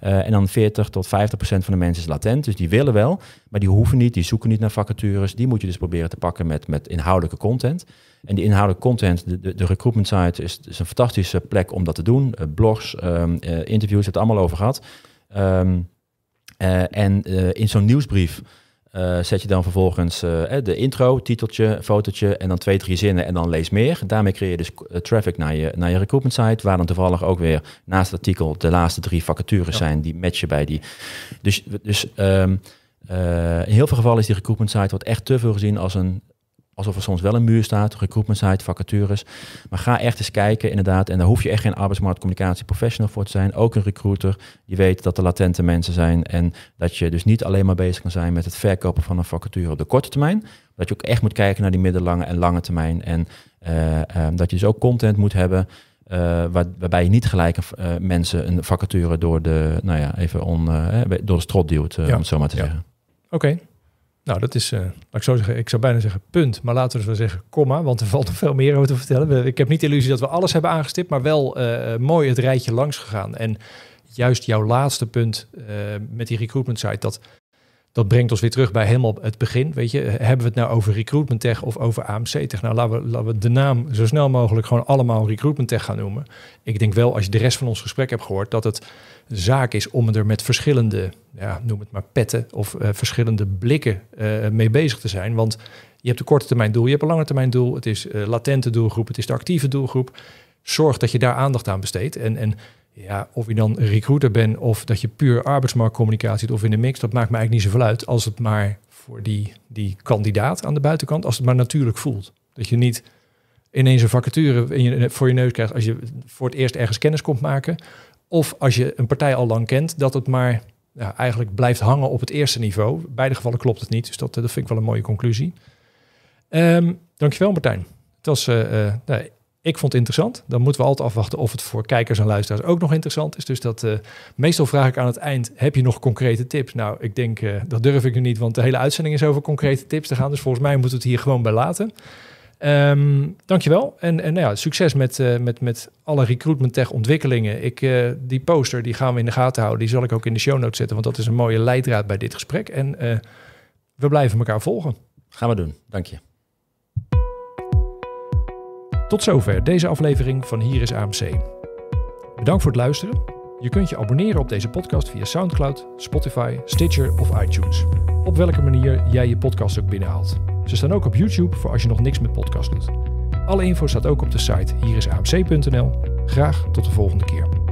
Eh, en dan 40 tot 50 procent van de mensen is latent. Dus die willen wel, maar die hoeven niet, die zoeken niet naar vacatures. Die moet je dus proberen te pakken met, met inhoudelijke content. En die inhoudelijke content, de, de, recruitment site is, is, een fantastische plek om dat te doen. Uh, blogs, um, interviews, het allemaal over gehad. Ehm, en in zo'n nieuwsbrief eh, zet je dan vervolgens eh, de intro, titeltje, fotootje en dan twee, drie zinnen en dan lees meer. Daarmee creëer je dus eh, traffic naar je, naar je recruitment site, waar dan toevallig ook weer naast het artikel de laatste drie vacatures zijn die matchen bij die. Dus, dus ehm, in heel veel gevallen is die recruitment site wat echt te veel gezien als een alsof er soms wel een muur staat, recruitment site, vacatures. Maar ga echt eens kijken, inderdaad. En daar hoef je echt geen arbeidsmarktcommunicatie professional voor te zijn. Ook een recruiter. Je weet dat er latente mensen zijn. En dat je dus niet alleen maar bezig kan zijn met het verkopen van een vacature op de korte termijn. Dat je ook echt moet kijken naar die middellange en lange termijn. En eh, ehm, dat je dus ook content moet hebben. Eh, waarbij je niet gelijk eh, mensen een vacature door de, nou ja, even on, door de strot duwt, om het zo maar te zeggen. Oké, nou, dat is, eh, laat ik zo zeggen, ik zou bijna zeggen punt, maar laten we dus wel zeggen komma, want er valt nog veel meer over te vertellen. Ik heb niet de illusie dat we alles hebben aangestipt, maar wel eh, eh, mooi het rijtje langs gegaan. En juist jouw laatste punt met die recruitment site, dat, dat brengt ons weer terug bij helemaal het begin. Weet je, hebben we het nou over recruitment tech of over AMC tech? Nou, laten we, laten we de naam zo snel mogelijk gewoon allemaal recruitment tech gaan noemen. Ik denk wel, als je de rest van ons gesprek hebt gehoord, dat het zaak is om er met verschillende, ja, noem het maar petten of eh, verschillende blikken eh, mee bezig te zijn. Want je hebt een korte termijn doel, je hebt een lange termijn doel. Het is eh, latente doelgroep, het is de actieve doelgroep. Zorg dat je daar aandacht aan besteedt. En, en ja, of je dan recruiter bent of dat je puur arbeidsmarktcommunicatie doet of in de mix, dat maakt me eigenlijk niet zoveel uit als het maar voor die, die kandidaat aan de buitenkant, als het maar natuurlijk voelt. Dat je niet ineens een vacature voor je neus krijgt als je voor het eerst ergens kennis komt maken. Of als je een partij al lang kent, dat het maar ja, eigenlijk blijft hangen op het eerste niveau. In beide gevallen klopt het niet, dus dat, eh, dat vind ik wel een mooie conclusie. Um, dankjewel Martijn. Het was, eh, eh, nee, nou, ik vond het interessant. Dan moeten we altijd afwachten of het voor kijkers en luisteraars ook nog interessant is. Dus dat, meestal vraag ik aan het eind, heb je nog concrete tips? Nou, ik denk, dat durf ik nu niet, want de hele uitzending is over concrete tips te gaan. Dus volgens mij moeten we het hier gewoon bij laten. Um, dankjewel. En, en nou ja, succes met, eh, met, met alle recruitment tech ontwikkelingen. Ik, eh, die poster die gaan we in de gaten houden. Die zal ik ook in de show notes zetten, want dat is een mooie leidraad bij dit gesprek. En eh, we blijven elkaar volgen. Gaan we doen. Dank je. Tot zover deze aflevering van Hier is AMC. Bedankt voor het luisteren. Je kunt je abonneren op deze podcast via SoundCloud, Spotify, Stitcher of iTunes. Op welke manier jij je podcast ook binnenhaalt. Ze staan ook op YouTube voor als je nog niks met podcast doet. Alle info staat ook op de site hierisamc.nl. Graag tot de volgende keer.